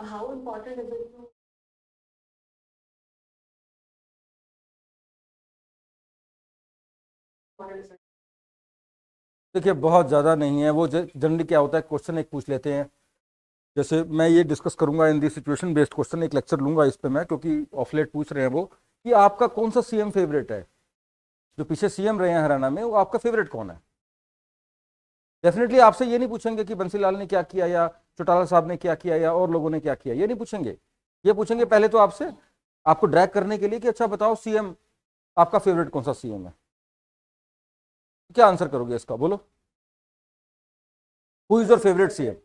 how देखिए बहुत ज़्यादा नहीं है वो जनरली क्या होता है क्वेश्चन एक पूछ लेते हैं जैसे मैं ये डिस्कस करूंगा in the situation based question एक लेक्चर लूंगा इस पर मैं क्योंकि ऑफलेट पूछ रहे हैं वो कि आपका कौन सा सीएम फेवरेट है जो पीछे सीएम रहे हैं हरियाणा में वो आपका फेवरेट कौन है डेफिनेटली आपसे ये नहीं पूछेंगे कि बंसीलाल ने क्या किया या चौटाला साहब ने क्या किया या और लोगों ने क्या किया ये नहीं पूछेंगे ये पूछेंगे पहले तो आपसे आपको ड्रैग करने के लिए कि अच्छा बताओ सीएम आपका फेवरेट कौन सा सीएम है क्या आंसर करोगे इसका बोलो who is your favourite CM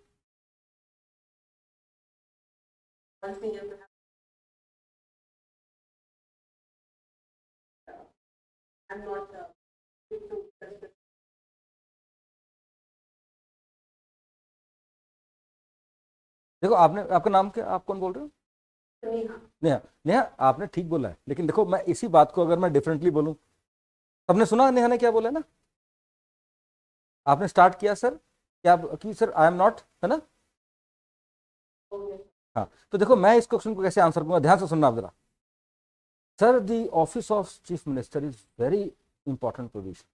देखो आपने आपका नाम क्या आप कौन बोल रहे हो नेहा नेहा आपने ठीक बोला है लेकिन देखो मैं इसी बात को अगर मैं डिफरेंटली बोलूं सबने सुना नेहा ने क्या बोला है ना आपने स्टार्ट किया सर क्या कि सर आई एम नॉट है ना हाँ तो देखो मैं इस क्वेश्चन को कैसे आंसर करूंगा ध्यान से सुनना आप जरा sir the office of chief minister is very important position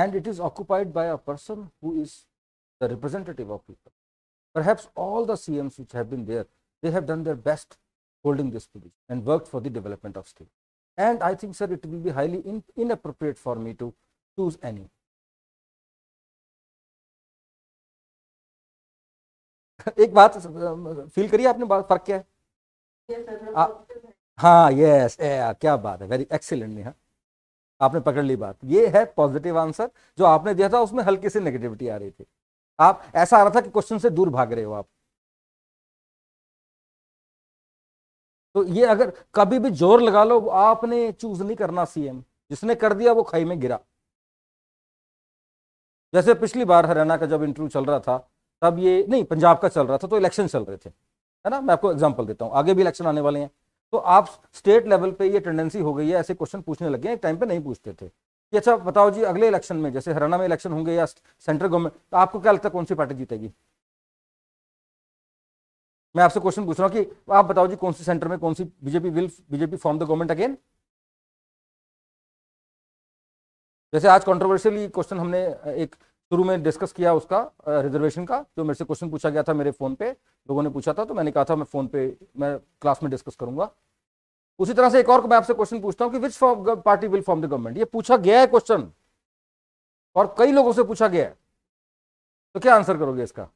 and it is occupied by a person who is the representative of people perhaps all the CMs which have been there they have done their best holding this position and work for the development of state and I think sir it will be highly inappropriate for me to choose any एक बात feel करिए आपने बात फर्क क्या है yes, आ, हाँ yes क्या बात है वेरी एक्सीलेंट नहीं आपने पकड़ ली बात ये है पॉजिटिव आंसर जो आपने दिया था उसमें हल्की सी नेगेटिविटी आ रही थी आप ऐसा आ रहा था कि क्वेश्चन से दूर भाग रहे हो आप तो ये अगर कभी भी जोर लगा लो आपने चूज नहीं करना सीएम जिसने कर दिया वो खाई में गिरा जैसे पिछली बार हरियाणा का जब इंटरव्यू चल रहा था तब ये नहीं पंजाब का चल रहा था तो इलेक्शन चल रहे थे है ना मैं आपको एग्जाम्पल देता हूँ आगे भी इलेक्शन आने वाले हैं तो आप स्टेट लेवल पे ये टेंडेंसी हो गई है ऐसे क्वेश्चन पूछने लगे हैं एक टाइम पे नहीं पूछते थे कि अच्छा बताओ जी अगले इलेक्शन में जैसे हरियाणा में इलेक्शन होंगे या सेंट्रल गवर्नमेंट तो आपको क्या लगता है कौन सी पार्टी जीतेगी मैं आपसे क्वेश्चन पूछ रहा हूँ कि आप बताओ जी कौन सी सेंटर में कौन सी BJP will BJP form the government again जैसे आज कॉन्ट्रोवर्शियली क्वेश्चन हमने एक शुरू में डिस्कस किया उसका रिजर्वेशन का जो मेरे से क्वेश्चन पूछा गया था मेरे फ़ोन पे लोगों ने पूछा था तो मैंने कहा था मैं फ़ोन पे मैं क्लास में डिस्कस करूंगा उसी तरह से एक और मैं आपसे क्वेश्चन पूछता हूँ कि which party will form the government ये पूछा गया है क्वेश्चन और कई लोगों से पूछा गया है तो क्या आंसर करोगे इसका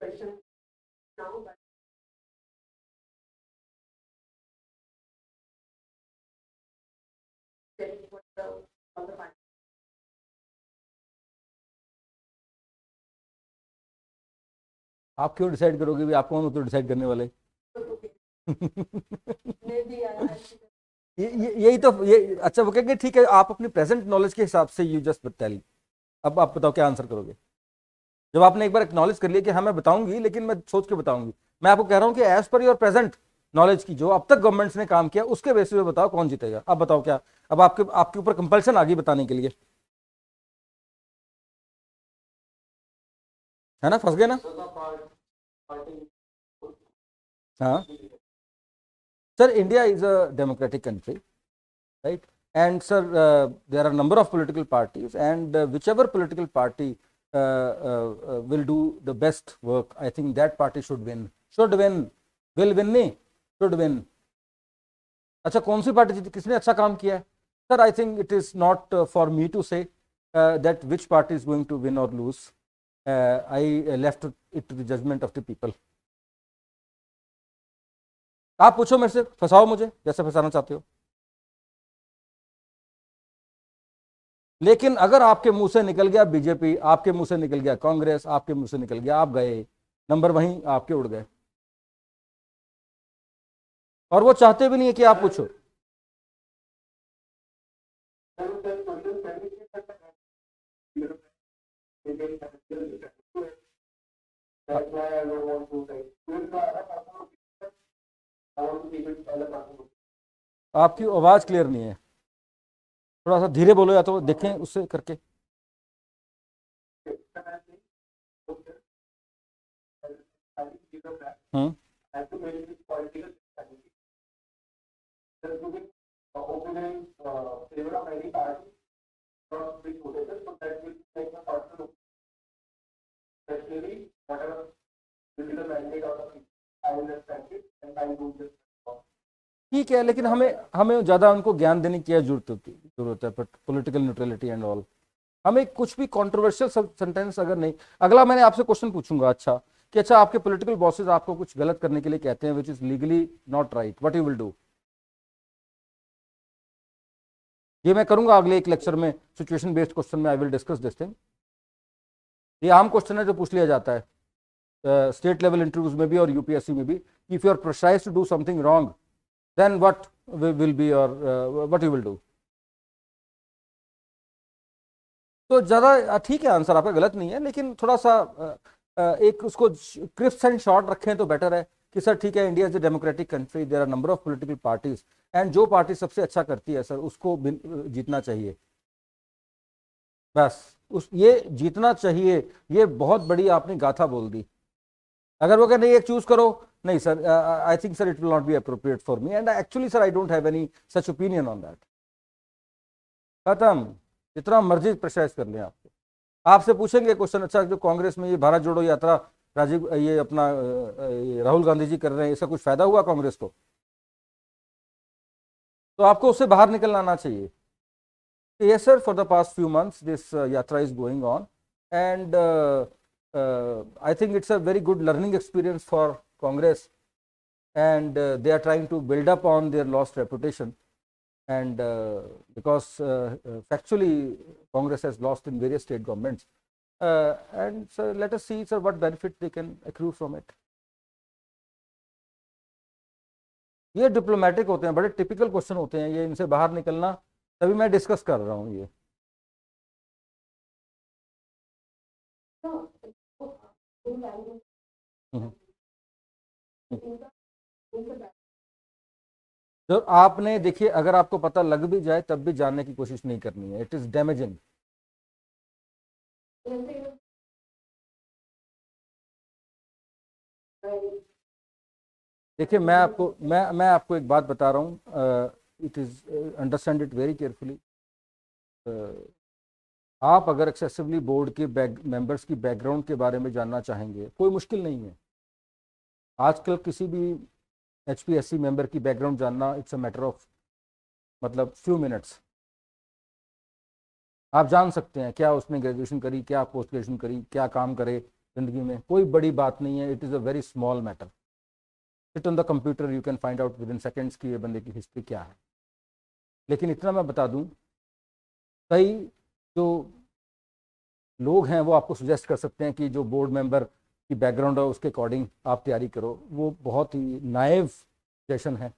question now, but आप क्यों डिसाइड करोगे भी आप कौन हो तो डिसाइड करने वाले ये यही तो ये अच्छा वो कहेंगे ठीक है आप अपनी प्रेजेंट नॉलेज के हिसाब से यू जस्ट बताइए अब आप बताओ क्या आंसर करोगे जब आपने एक बार एक्नॉलेज कर लिया कि हाँ मैं बताऊंगी लेकिन मैं सोच के बताऊंगी मैं आपको कह रहा हूँ कि as per your present knowledge की जो अब तक गवर्नमेंट्स ने काम किया उसके बेसिस पे बताओ कौन जीतेगा अब बताओ क्या अब आपके आपके ऊपर कंपल्सन आ गई बताने के लिए है ना फंस गए ना हाँ sir India is a democratic country right and sir there are number of political parties and whichever political party Uh, uh, uh, will do the best work. I think that party should win. Should win. Will win नहीं should win. अच्छा कौन सी party जीती किसने अच्छा काम किया है sir I think it is not for me to say that which party is going to win और lose I left it to the judgement of the people आप पूछो मेरे से फंसाओ मुझे जैसे फंसाना चाहते हो लेकिन अगर आपके मुंह से निकल गया बीजेपी आपके मुंह से निकल गया कांग्रेस आपके मुंह से निकल गया आप गए नंबर वहीं आपके उड़ गए और वो चाहते भी नहीं है कि आप पूछो आपकी आवाज क्लियर नहीं है थोड़ा सा धीरे बोलो या तो देखें उससे करके हम्म especially whatever will be the mandate of the I will respect it and I will do this. ठीक है लेकिन हमें हमें ज़्यादा उनको ज्ञान देने की जरूरत होती जरूरत है पोलिटिकल न्यूट्रलिटी एंड ऑल हमें कुछ भी कॉन्ट्रोवर्शियल सेंटेंस अगर नहीं अगला मैंने आपसे क्वेश्चन पूछूंगा अच्छा कि अच्छा आपके पोलिटिकल बॉसेज आपको कुछ गलत करने के लिए कहते हैं which is legally not right what you will do ये मैं करूंगा अगले एक लेक्चर में सिचुएशन बेस्ड क्वेश्चन में I will discuss this thing ये आम क्वेश्चन है जो पूछ लिया जाता है स्टेट लेवल इंटरव्यूज में भी और यूपीएससी में भी if you are proposed to do something wrong then what will be your uh, what you will do तो ज़्यादा ठीक है आंसर आपका गलत नहीं है लेकिन थोड़ा सा एक उसको क्रिप्स एंड शॉर्ट रखें तो बेटर है कि सर ठीक है India is a democratic country there are number of political parties and जो पार्टी सबसे अच्छा करती है सर उसको जीतना चाहिए बस उस ये जीतना चाहिए ये बहुत बड़ी आपने गाथा बोल दी अगर वो कहें नहीं एक चूज करो नहीं sir I think sir it will not be appropriate for me and actually sir I don't have any such opinion on that खत्म जितना मर्जी प्रेशराइज कर लें आपको आपसे पूछेंगे क्वेश्चन अच्छा जो कांग्रेस में ये भारत जोड़ो यात्रा राजीव ये अपना राहुल गांधी जी कर रहे हैं इसका कुछ फायदा हुआ कांग्रेस को तो आपको उससे बाहर निकल आना चाहिए ये sir for the past few months this yatra is going on and I think it's a very good learning experience for Congress and uh, they are trying to build up on their lost reputation and uh, because uh, factually Congress has lost in various state governments and so let us see sir what benefit they can accrue from it. ये diplomatic होते हैं बड़े typical question होते हैं ये इनसे बाहर निकलना तभी मैं डिस्कस कर रहा हूँ ये तो, तो आपने देखिए अगर आपको पता लग भी जाए तब भी जानने की कोशिश नहीं करनी है इट इज डैमेजिंग देखिए मैं आपको मैं मैं आपको एक बात बता रहा हूँ it is understand it very carefully आप अगर एक्सेसिवली बोर्ड के बैक मेंबर्स की बैकग्राउंड के बारे में जानना चाहेंगे कोई मुश्किल नहीं है आजकल किसी भी H P S C member की बैकग्राउंड जानना इट्स अ मैटर ऑफ मतलब फ्यू मिनट्स आप जान सकते हैं क्या उसने ग्रेजुएशन करी क्या पोस्ट ग्रेजुएशन करी क्या काम करे ज़िंदगी में कोई बड़ी बात नहीं है it is a very small matter it on the computer you can find out within seconds की ये बंदे की हिस्ट्री क्या है लेकिन इतना मैं बता दूं कई जो लोग हैं वो आपको सुजेस्ट कर सकते हैं कि जो बोर्ड मेंबर की बैकग्राउंड है उसके अकॉर्डिंग आप तैयारी करो वो बहुत ही नायब सेशन है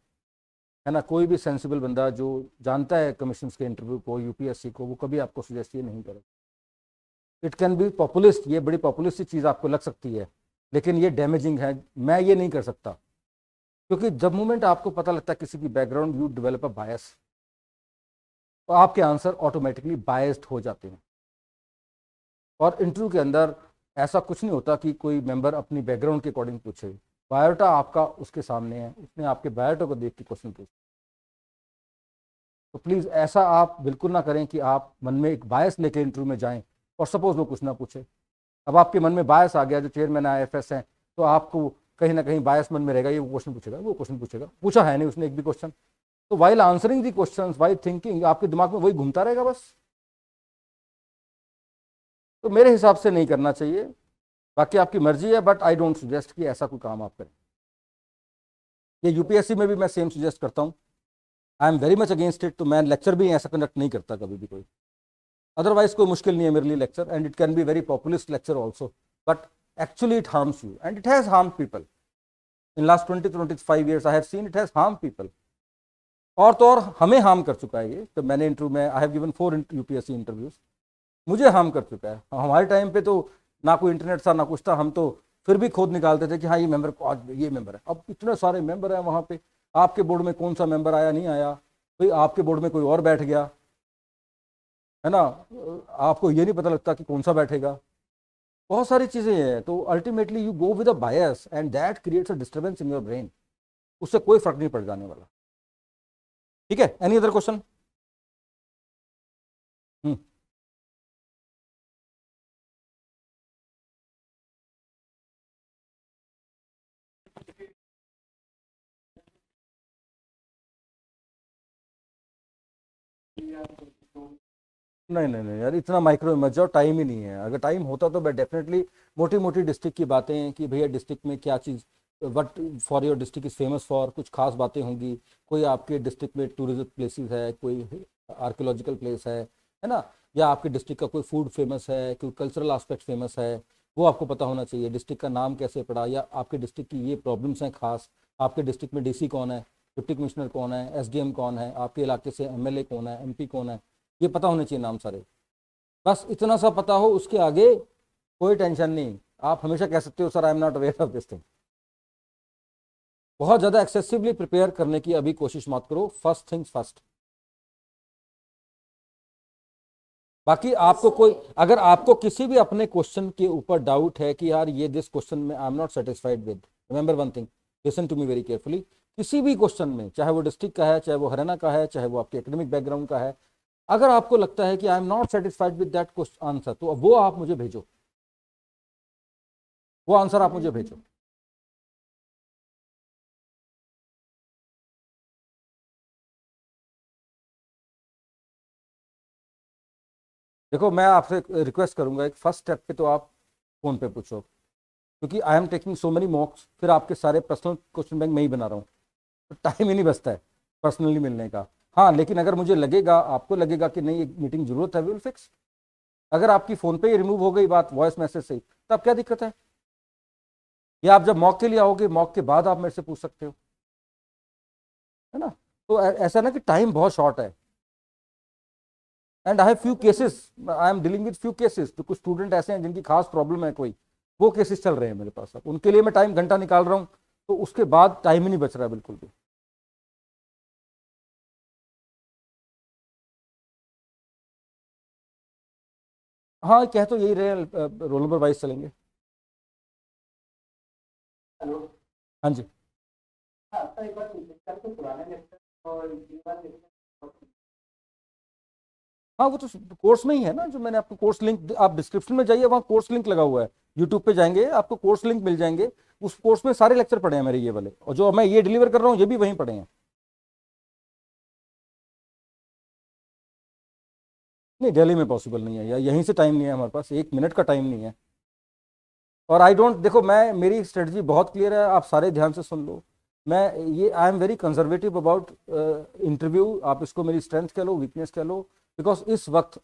है ना कोई भी सेंसिबल बंदा जो जानता है कमीशन के इंटरव्यू को यूपीएससी को वो कभी आपको सजेस्ट ये नहीं करेगा इट कैन बी पॉपुलिस्ट ये बड़ी पॉपुलिस्ट चीज़ आपको लग सकती है लेकिन ये डैमेजिंग है मैं ये नहीं कर सकता क्योंकि जब मोमेंट आपको पता लगता है किसी की background you develop a bias तो आपके आंसर ऑटोमेटिकली बायस्ड हो जाते हैं और इंटरव्यू के अंदर ऐसा कुछ नहीं होता कि कोई मेंबर अपनी बैकग्राउंड के अकॉर्डिंग पूछे बायोटा आपका उसके सामने है उसने आपके बायोटा को देख के क्वेश्चन पूछा तो प्लीज़ ऐसा आप बिल्कुल ना करें कि आप मन में एक बायस लेके इंटरव्यू में जाएं और सपोज वो कुछ ना पूछे अब आपके मन में बायस आ गया जो चेयरमैन आई एफ हैं तो आपको कहीं ना कहीं बायस मन में रहेगा ये वो क्वेश्चन पूछेगा वो क्वेश्चन पूछेगा पूछा है नहीं उसने एक भी क्वेश्चन तो while answering the question while thinking आपके दिमाग में वही घूमता रहेगा बस तो मेरे हिसाब से नहीं करना चाहिए बाकी आपकी मर्जी है बट आई डोंट सुजेस्ट कि ऐसा कोई काम आप करें ये यूपीएससी में भी मैं सेम सुजेस्ट करता हूँ I am very much against it तो मैं लेक्चर भी ऐसा कंडक्ट नहीं करता कभी भी कोई अदरवाइज कोई मुश्किल नहीं है मेरे लिए lecture and it can be very populist lecture also but it harms you and it has harm people in last twenty twenty five years I have seen it has harm people और तो और हमें harm कर चुका है ये तो मैंने इंटरव्यू में I have given four U P S C interviews मुझे हार्म कर चुका है हाँ, हमारे टाइम पे तो ना कोई इंटरनेट था ना कुछ था हम तो फिर भी खोद निकालते थे कि हाँ ये मेंबर आज ये मेंबर है अब इतने सारे मेंबर हैं वहाँ पे आपके बोर्ड में कौन सा मेंबर आया नहीं आया भाई आपके बोर्ड में कोई और बैठ गया है ना आपको ये नहीं पता लगता कि कौन सा बैठेगा बहुत सारी चीज़ें हैं तो ultimately you go with a bias and that creates a disturbance in your brain उससे कोई फर्क नहीं पड़ जाने वाला ठीक है एनी अदर क्वेश्चन हम्म नहीं नहीं नहीं यार इतना माइक्रो मत जाओ टाइम ही नहीं है अगर टाइम होता तो मैं डेफिनेटली मोटी मोटी डिस्ट्रिक्ट की बातें हैं कि भैया डिस्ट्रिक्ट में क्या चीज़ what for your district is famous for कुछ खास बातें होंगी कोई आपके डिस्ट्रिक्ट में टूरिज्म प्लेसेस है कोई आर्कियोलॉजिकल प्लेस है है ना या आपके डिस्ट्रिक्ट का कोई फूड फेमस है कोई कल्चरल आस्पेक्ट फेमस है वो आपको पता होना चाहिए डिस्ट्रिक्ट का नाम कैसे पड़ा या आपके डिस्ट्रिक्ट की ये प्रॉब्लम्स हैं खास आपके डिस्ट्रिक्ट में डी कौन है डिप्टी कमिश्नर कौन है एसडीएम कौन है आपके इलाके से एमएलए कौन है एमपी कौन है ये पता होने चाहिए नाम सारे बस इतना सा पता हो उसके आगे कोई टेंशन नहीं आप हमेशा कह सकते हो sir I am not aware of this thing बहुत ज़्यादा एक्सेसिवली प्रिपेयर करने की अभी कोशिश मत करो फर्स्ट थिंग्स फर्स्ट बाकी आपको कोई अगर आपको किसी भी अपने क्वेश्चन के ऊपर डाउट है कि यार ये दिस क्वेश्चन में I am not satisfied with remember one thing listen to me very carefully किसी भी क्वेश्चन में चाहे वो डिस्ट्रिक्ट का है चाहे वो हरियाणा का है चाहे वो आपके एकेडमिक बैकग्राउंड का है अगर आपको लगता है कि I am not satisfied with that question answer तो वो आप मुझे भेजो वो आंसर आप मुझे भेजो देखो मैं आपसे रिक्वेस्ट करूंगा एक फर्स्ट स्टेप पे तो आप फोन पे पूछो क्योंकि I am taking so many mocks फिर आपके सारे पर्सनल क्वेश्चन बैंक मैं ही बना रहा हूँ टाइम ही नहीं बचता है पर्सनली मिलने का हाँ लेकिन अगर मुझे लगेगा आपको लगेगा कि नहीं एक मीटिंग जरूरत है विल फिक्स अगर आपकी फ़ोन पे ही रिमूव हो गई बात वॉइस मैसेज से तब क्या दिक्कत है या आप जब मॉक के लिए आओगे मॉक के बाद आप मेरे से पूछ सकते हो है ना तो ऐसा ना कि टाइम बहुत शॉर्ट है and I have few cases I am dealing with few cases तो कुछ स्टूडेंट ऐसे हैं जिनकी खास प्रॉब्लम है कोई वो केसेस चल रहे हैं मेरे पास अब उनके लिए मैं टाइम घंटा निकाल रहा हूँ तो उसके बाद टाइम ही नहीं बच रहा है बिल्कुल भी हाँ कह तो यही रहे रोल नंबर वाइज चलेंगे हेलो हाँ जी हाँ, तो हाँ वो तो कोर्स में ही है ना जो मैंने आपको कोर्स लिंक आप डिस्क्रिप्शन में जाइए वहाँ कोर्स लिंक लगा हुआ है यूट्यूब पे जाएंगे आपको कोर्स लिंक मिल जाएंगे उस कोर्स में सारे लेक्चर पढ़े हैं मेरे ये वाले और जो मैं ये डिलीवर कर रहा हूँ ये भी वहीं पढ़े हैं नहीं दिल्ली में पॉसिबल नहीं है या यहीं से टाइम नहीं है हमारे पास एक मिनट का टाइम नहीं है और आई डोंट देखो मैं मेरी स्ट्रेटजी बहुत क्लियर है आप सारे ध्यान से सुन लो मैं ये I am very conservative about interview आप इसको मेरी स्ट्रेंथ कह लो वीकनेस कह लो बिकॉज इस वक्त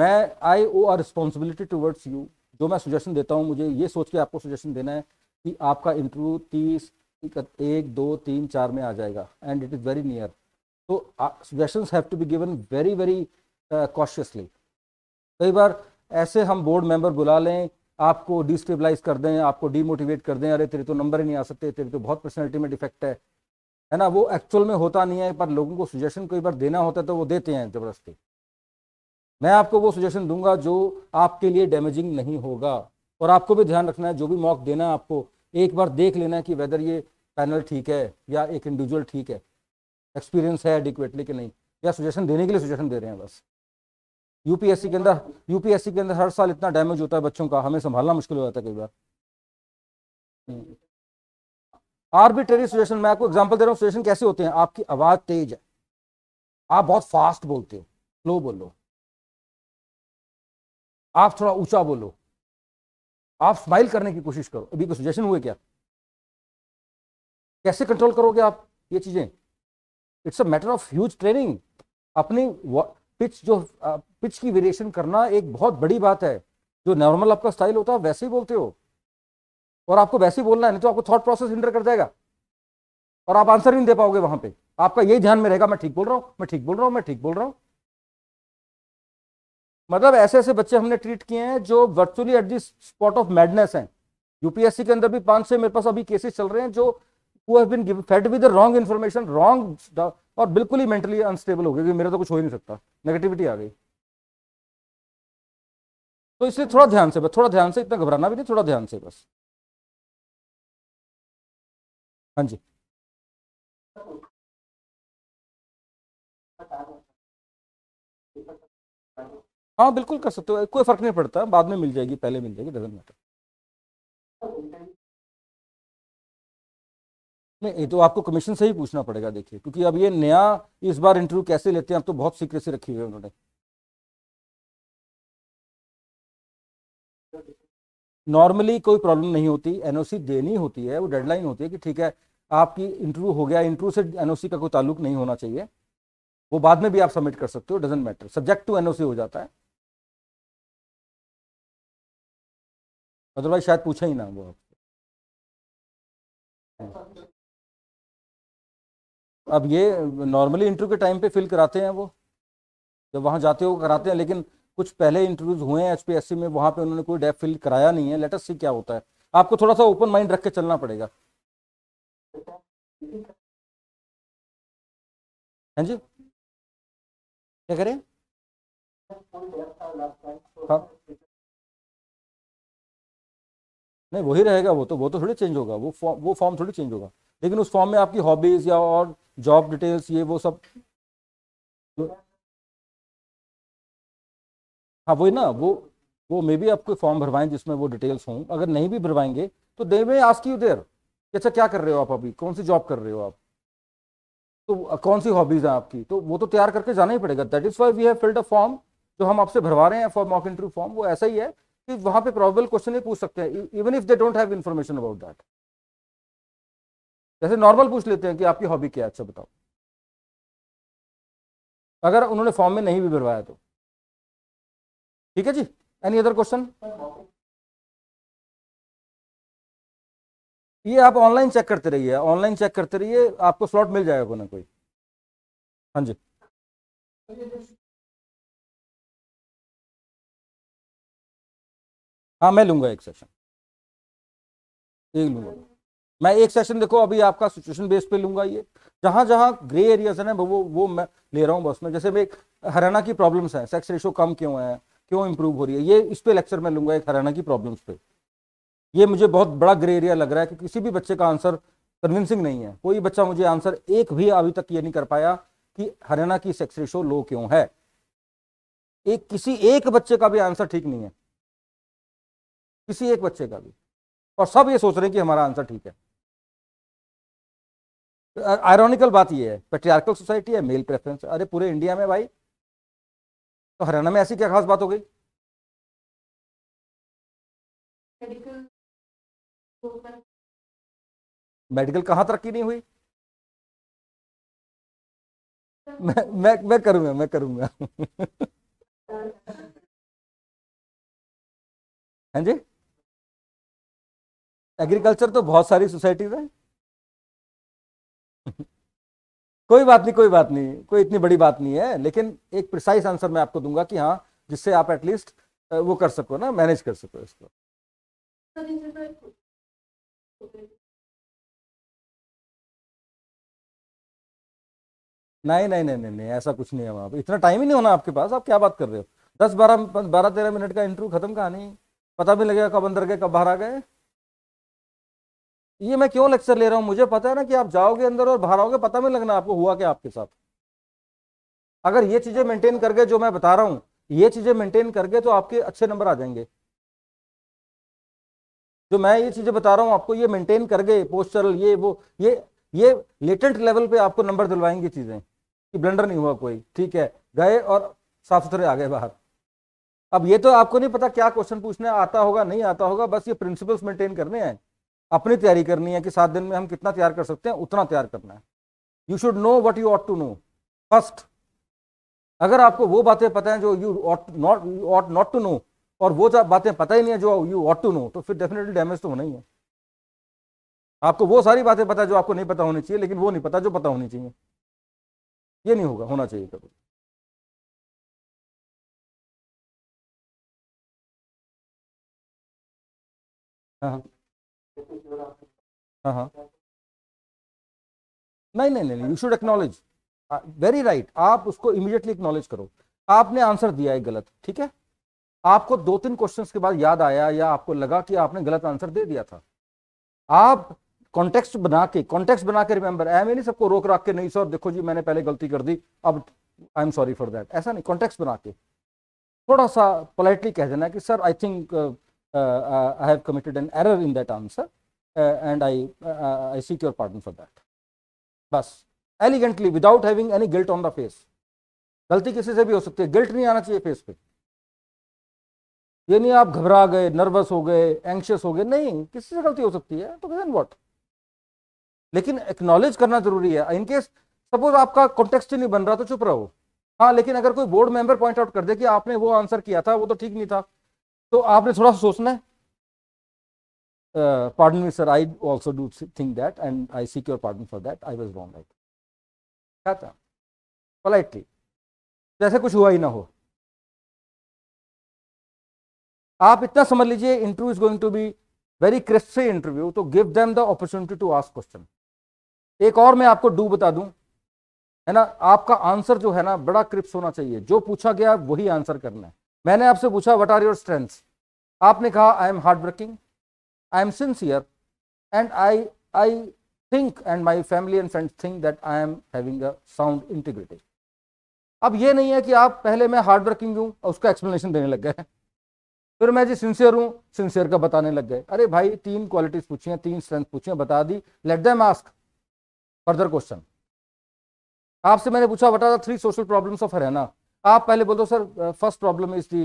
मैं I owe a responsibility towards you जो मैं सुजेशन देता हूँ मुझे ये सोच के आपको सुजेशन देना है कि आपका इंटरव्यू तीस एक दो तीन चार में आ जाएगा and it is very near तो suggestion have to be given very very cautiously uh, कई बार ऐसे हम बोर्ड मेंबर बुला लें आपको डिस्टेबलाइज कर दें आपको डीमोटिवेट कर दें अरे तेरे तो नंबर ही नहीं आ सकते तेरे तो बहुत पर्सनैलिटी में डिफेक्ट है है ना वो एक्चुअल में होता नहीं है पर लोगों को सुजेशन कई बार देना होता है तो वो देते हैं ज़बरदस्ती मैं आपको वो सुजेशन दूंगा जो आपके लिए डैमेजिंग नहीं होगा और आपको भी ध्यान रखना है जो भी मॉक देना है आपको एक बार देख लेना है कि वेदर ये पैनल ठीक है या एक इंडिविजुअल ठीक है एक्सपीरियंस है एडिक्वेटली कि नहीं या सुजेशन देने के लिए सुजेशन दे रहे हैं बस यूपीएससी के अंदर यूपीएससी के अंदर हर साल इतना डैमेज होता है बच्चों का हमें संभालना मुश्किल हो जाता है कई बार आर्बिटरी सिचुएशन मैं आपको एग्जांपल दे रहा हूँ सिचुएशन कैसे होते हैं आपकी आवाज़ तेज है आप बहुत फास्ट बोलते हो स्लो बोलो आप थोड़ा ऊंचा बोलो आप स्माइल करने की कोशिश करो अभी कोई सुजेशन हुए क्या कैसे कंट्रोल करोगे आप ये चीज़ें it's a matter of huge training अपनी पिच जो पिच की वेरिएशन करना एक बहुत बड़ी बात है जो नॉर्मल आपका स्टाइल होता है वैसे ही बोलते हो और आपको वैसे ही बोलना है नहीं तो आपको थॉट प्रोसेस हिंडर कर जाएगा और आप आंसर नहीं दे पाओगे वहां पे आपका यही ध्यान में रहेगा मैं ठीक बोल रहा हूं मैं ठीक बोल रहा हूं मैं ठीक बोल रहा हूं मतलब ऐसे ऐसे बच्चे हमने ट्रीट किए हैं जो virtually at this spot of madness हैं यूपीएससी के अंदर भी पांच छह मेरे पास अभी केसेस चल रहे हैं जो who've been give fed with the wrong information wrong और बिल्कुल ही मेंटली अनस्टेबल हो गए क्योंकि मेरा तो कुछ हो ही नहीं सकता नेगेटिविटी आ गई तो इसलिए थोड़ा ध्यान से बस थोड़ा ध्यान से इतना घबराना भी नहीं थोड़ा ध्यान से बस हाँ जी हाँ बिल्कुल कर सकते हो कोई फर्क नहीं पड़ता बाद में मिल जाएगी पहले मिल जाएगी डजेंट मैटर नहीं तो आपको कमीशन से ही पूछना पड़ेगा देखिए क्योंकि अब ये नया इस बार इंटरव्यू कैसे लेते हैं अब तो बहुत से रखी हुई है उन्होंने नॉर्मली कोई प्रॉब्लम नहीं होती एनओसी देनी होती है वो डेडलाइन होती है कि ठीक है आपकी इंटरव्यू हो गया इंटरव्यू से एनओसी का कोई ताल्लुक नहीं होना चाहिए वो बाद में भी आप सबमिट कर सकते हो doesn't matter subject to NOC हो जाता है अदरवाइज शायद पूछा ही ना वो आपसे अब ये नॉर्मली इंटरव्यू के टाइम पे फिल कराते हैं वो जब वहाँ जाते हो कराते हैं लेकिन कुछ पहले इंटरव्यूज हुए हैं एच में वहाँ पे उन्होंने कोई डेप फिल कराया नहीं है लेटर सी क्या होता है आपको थोड़ा सा ओपन माइंड रख के चलना पड़ेगा हाँ जी क्या करें हाँ नहीं वही रहेगा वो तो वो तो थोड़ी चेंज होगा वो फॉर्म वो फॉर्म थोड़ी चेंज होगा लेकिन उस फॉर्म में आपकी हॉबीज़ या और जॉब डिटेल्स ये वो सब हाँ वही ना वो वो मे भी आपको फॉर्म भरवाएं जिसमें वो डिटेल्स हों अगर नहीं भी भरवाएंगे तो दे में आज की देर अच्छा क्या कर रहे हो आप अभी कौन सी जॉब कर रहे हो आप तो कौन सी हॉबीज़ हैं आपकी तो वो तो तैयार करके जाना ही पड़ेगा that is why we have filled a form जो हम आपसे भरवा रहे हैं फॉर मॉक इंटरव्यू फॉर्म वो ऐसा ही है कि वहां पे प्रॉबेबल क्वेश्चन ही पूछ सकते हैं even if they don't have information about that जैसे नॉर्मल पूछ लेते हैं कि आपकी हॉबी क्या है अच्छा बताओ अगर उन्होंने फॉर्म में नहीं भी भरवाया तो ठीक है जी एनी अदर क्वेश्चन ये आप ऑनलाइन चेक करते रहिए ऑनलाइन चेक करते रहिए आपको स्लॉट मिल जाएगा कोई ना कोई हाँ जी हाँ मैं लूंगा एक सेशन एक लूँगा मैं एक सेशन देखो अभी आपका सिचुएशन बेस पे लूंगा ये जहाँ जहाँ ग्रे एरियाज है वो वो मैं ले रहा हूँ बस में जैसे एक हरियाणा की प्रॉब्लम्स हैं सेक्स रेशो कम क्यों है क्यों इम्प्रूव हो रही है ये इस पर लेक्चर में लूंगा एक हरियाणा की प्रॉब्लम्स पे ये मुझे बहुत बड़ा ग्रे एरिया लग रहा है कि किसी भी बच्चे का आंसर कन्विंसिंग नहीं है कोई बच्चा मुझे आंसर एक भी अभी तक ये नहीं कर पाया कि हरियाणा की सेक्स रेशो लो क्यों है एक किसी एक बच्चे का भी आंसर ठीक नहीं है किसी एक बच्चे का भी और सब ये सोच रहे हैं कि हमारा आंसर ठीक है आयरॉनिकल बात ये है पेट्रियार्कल सोसाइटी है मेल प्रेफरेंस अरे पूरे इंडिया में भाई तो हरियाणा में ऐसी क्या खास बात हो गई मेडिकल कहां तरक्की नहीं हुई मैं मैं मैं करूंगा मैं करूंगा हाँ जी एग्रीकल्चर तो बहुत सारी सोसाइटीज है कोई बात नहीं कोई बात नहीं कोई इतनी बड़ी बात नहीं है लेकिन एक प्रिसाइस आंसर मैं आपको दूंगा कि हाँ जिससे आप एटलीस्ट वो कर सको ना मैनेज कर सको इसको नहीं नहीं नहीं नहीं नहीं ऐसा कुछ नहीं है वहाँ पर इतना टाइम ही नहीं होना आपके पास आप क्या बात कर रहे हो दस बारह बारह तेरह मिनट का इंटरव्यू खत्म कहानी पता भी लगेगा कब अंदर गए कब बाहर आ गए ये मैं क्यों लेक्चर ले रहा हूँ मुझे पता है ना कि आप जाओगे अंदर और बाहर आओगे पता नहीं लगना आपको हुआ क्या आपके साथ अगर ये चीज़ें मेंटेन करके जो मैं बता रहा हूँ ये चीज़ें मेंटेन करके तो आपके अच्छे नंबर आ जाएंगे जो मैं ये चीज़ें बता रहा हूँ आपको ये मेंटेन गए पोस्टरल ये वो ये ये लेटेंट लेवल पे आपको नंबर दिलवाएंगी चीज़ें कि ब्लेंडर नहीं हुआ कोई ठीक है गए और साफ सुथरे आ गए बाहर अब ये तो आपको नहीं पता क्या क्वेश्चन पूछने आता होगा नहीं आता होगा बस ये प्रिंसिपल्स मेंटेन करने हैं अपनी तैयारी करनी है कि सात दिन में हम कितना तैयार कर सकते हैं उतना तैयार करना है you should know what you ought to know first अगर आपको वो बातें पता हैं जो you ought not you ought not to know और वो बातें पता ही नहीं है जो यू ऑट टू नो तो फिर डेफिनेटली डैमेज तो होना ही है आपको वो सारी बातें पता है जो आपको नहीं पता होनी चाहिए लेकिन वो नहीं पता जो पता होनी चाहिए ये नहीं होगा होना चाहिए कभी हाँ, हाँ। हाँ नहीं नहीं नहीं you should acknowledge very right आप उसको इमीडिएटली एक्नोलेज करो आपने आंसर दिया है गलत ठीक है आपको दो तीन क्वेश्चंस के बाद याद आया या आपको लगा कि आपने गलत आंसर दे दिया था आप कॉन्टेक्स्ट बना के कॉन्टेक्स्ट बना के रिमेंबर में नहीं सबको रोक रख के नहीं सर देखो जी मैंने पहले गलती कर दी अब I am sorry for that ऐसा नहीं कॉन्टेक्स्ट बना के थोड़ा सा पोलाइटली कह देना कि sir I think Uh, uh, I have committed an error in that answer uh, and I, I seek your pardon for that. बस elegantly without having any guilt on the face गलती किसी से भी हो सकती है गिल्ट नहीं आना चाहिए फेस पे ये नहीं आप घबरा गए नर्वस हो गए एंक्शियस हो गए नहीं किसी से गलती हो सकती है तो देन व्हाट लेकिन एक्नॉलेज करना जरूरी है इनकेस सपोज आपका कॉन्टेक्स्ट नहीं बन रहा तो चुप रहो हाँ लेकिन अगर कोई बोर्ड मेंबर पॉइंट आउट कर दे कि आपने वो आंसर किया था वो तो ठीक नहीं था तो आपने थोड़ा सा सोचना है pardon me sir I also do think that and I secure pardon for that I was wrong right क्या था पोलाइटली जैसे कुछ हुआ ही ना हो आप इतना समझ लीजिए interview is going to be very से इंटरव्यू तो give them the opportunity to ask question एक और मैं आपको डू बता दूं है ना आपका आंसर जो है ना बड़ा क्रिप्स होना चाहिए जो पूछा गया वही आंसर करना है मैंने आपसे पूछा वट आर योर स्ट्रेंथ्स आपने कहा I am hard working I am sincere and I I think and my family and friends think that I am having a sound integrity अब ये नहीं है कि आप पहले मैं हार्ड वर्किंग हूँ और उसका एक्सप्लेनेशन देने लग गए फिर मैं जी सिंसियर हूँ सिंसियर का बताने लग गए अरे भाई तीन क्वालिटीज पूछी हैं तीन स्ट्रेंथ पूछी हैं बता दी let them ask further question आपसे मैंने पूछा are the three social problems of Haryana आप पहले बोल दो sir first problem is the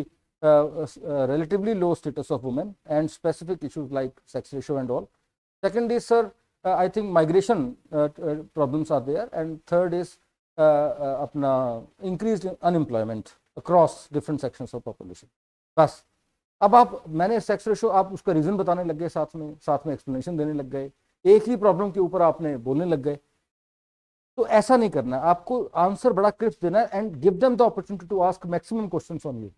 relatively low status of women and specific issues like sex ratio and all second is sir I think migration problems are there and third is अपना increase unemployment across different section of population बस अब आप मैंने sex ratio आप उसका reason बताने लग गए साथ में साथ में एक्सप्लेनेशन देने लग गए एक ही प्रॉब्लम के ऊपर आपने बोलने लग गए तो ऐसा नहीं करना आपको आंसर बड़ा क्रिप्स देना है and give them the opportunity to ask maximum question on you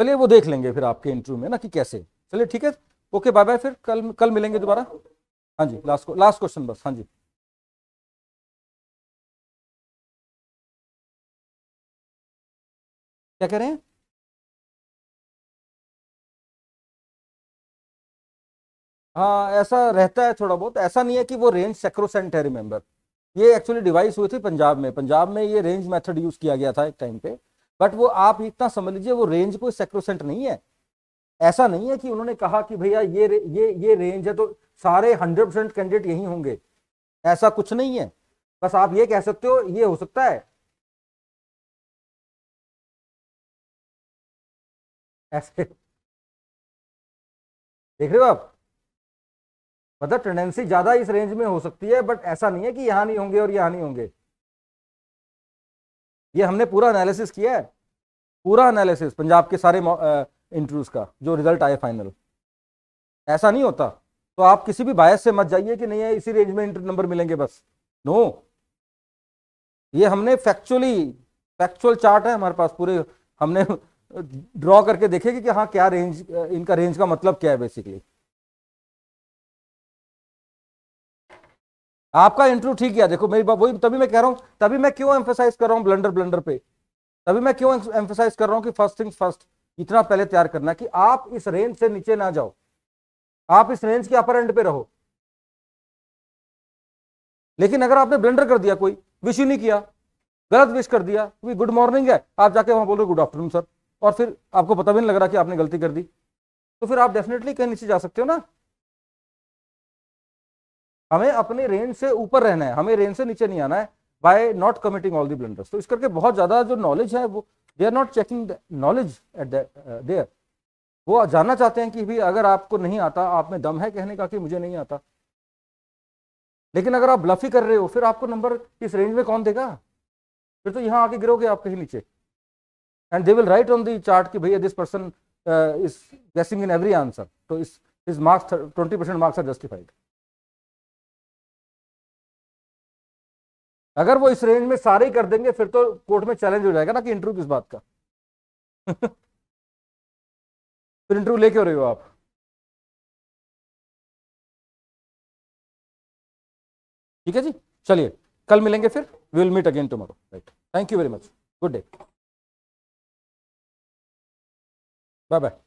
चलिए वो देख लेंगे फिर आपके इंटरव्यू में ना कि कैसे चलिए ठीक है ओके बाय बाय फिर कल कल मिलेंगे दोबारा हाँ जी लास्ट लास्ट क्वेश्चन बस हाँ जी क्या कह रहे हैं हाँ ऐसा रहता है थोड़ा बहुत ऐसा नहीं है कि वो रेंज सेक्रोसेंट है रिमेंबर ये एक्चुअली डिवाइस हुई थी पंजाब में पंजाब में ये रेंज मेथड यूज किया गया था एक टाइम पे बट वो आप इतना समझ लीजिए वो रेंज कोई सेक्रोसेंट नहीं है ऐसा नहीं है कि उन्होंने कहा कि भैया ये ये ये रेंज है तो सारे हंड्रेड परसेंट कैंडिडेट यही होंगे ऐसा कुछ नहीं है बस आप ये कह सकते हो ये हो सकता है ऐसे देख रहे हो आप मतलब टेंडेंसी ज़्यादा इस रेंज में हो सकती है बट ऐसा नहीं है कि यहां नहीं होंगे और यहां नहीं होंगे ये हमने पूरा एनालिसिस किया है पूरा एनालिसिस पंजाब के सारे इंटरव्यूज़ का जो रिजल्ट आए फाइनल ऐसा नहीं होता तो आप किसी भी बायस से मत जाइए कि नहीं है इसी रेंज में इंटरव्यू नंबर मिलेंगे बस नो ये हमने फैक्चुअली फैक्चुअल चार्ट है हमारे पास पूरे हमने ड्रॉ करके देखेगी कि हाँ क्या रेंज इनका रेंज का मतलब क्या है बेसिकली आपका इंटरव्यू ठीक किया देखो मेरी बात वही तभी मैं कह रहा हूँ तभी मैं क्यों एम्फोसाइज कर रहा हूँ ब्लंडर ब्लंडर पे तभी मैं क्यों एम्फोसाइज कर रहा हूँ कि फर्स्ट थिंग फर्स्ट इतना पहले तैयार करना कि आप इस रेंज से नीचे ना जाओ आप इस रेंज के अपर एंड पे रहो लेकिन अगर आपने ब्लेंडर कर दिया कोई विश ही नहीं किया गलत विश कर दिया क्योंकि गुड मॉर्निंग है आप जाके वहां बोल रहे गुड आफ्टरनून सर और फिर आपको पता भी नहीं लग रहा कि आपने गलती कर दी तो फिर आप डेफिनेटली कहीं नीचे जा सकते हो ना हमें अपने रेंज से ऊपर रहना है हमें रेंज से नीचे नहीं आना है by not committing all the blunders तो इस करके बहुत ज़्यादा जो नॉलेज है वो they are not checking knowledge at there वो जानना चाहते हैं कि भी अगर आपको नहीं आता आप में दम है कहने का कि मुझे नहीं आता लेकिन अगर आप ब्लफी कर रहे हो फिर आपको नंबर इस रेंज में कौन देगा फिर तो यहाँ आके गिरोगे आप कहीं नीचे and they will write on the chart कि भैया दिस पर्सन इज गेसिंग इन एवरी आंसर तो इस is marks twenty percent marks are justified अगर वो इस रेंज में सारे ही कर देंगे फिर तो कोर्ट में चैलेंज हो जाएगा ना कि इंटरव्यू किस बात का फिर इंटरव्यू लेके हो रहे हो आप ठीक है जी चलिए कल मिलेंगे फिर we will meet again tomorrow right thank you very much good day bye bye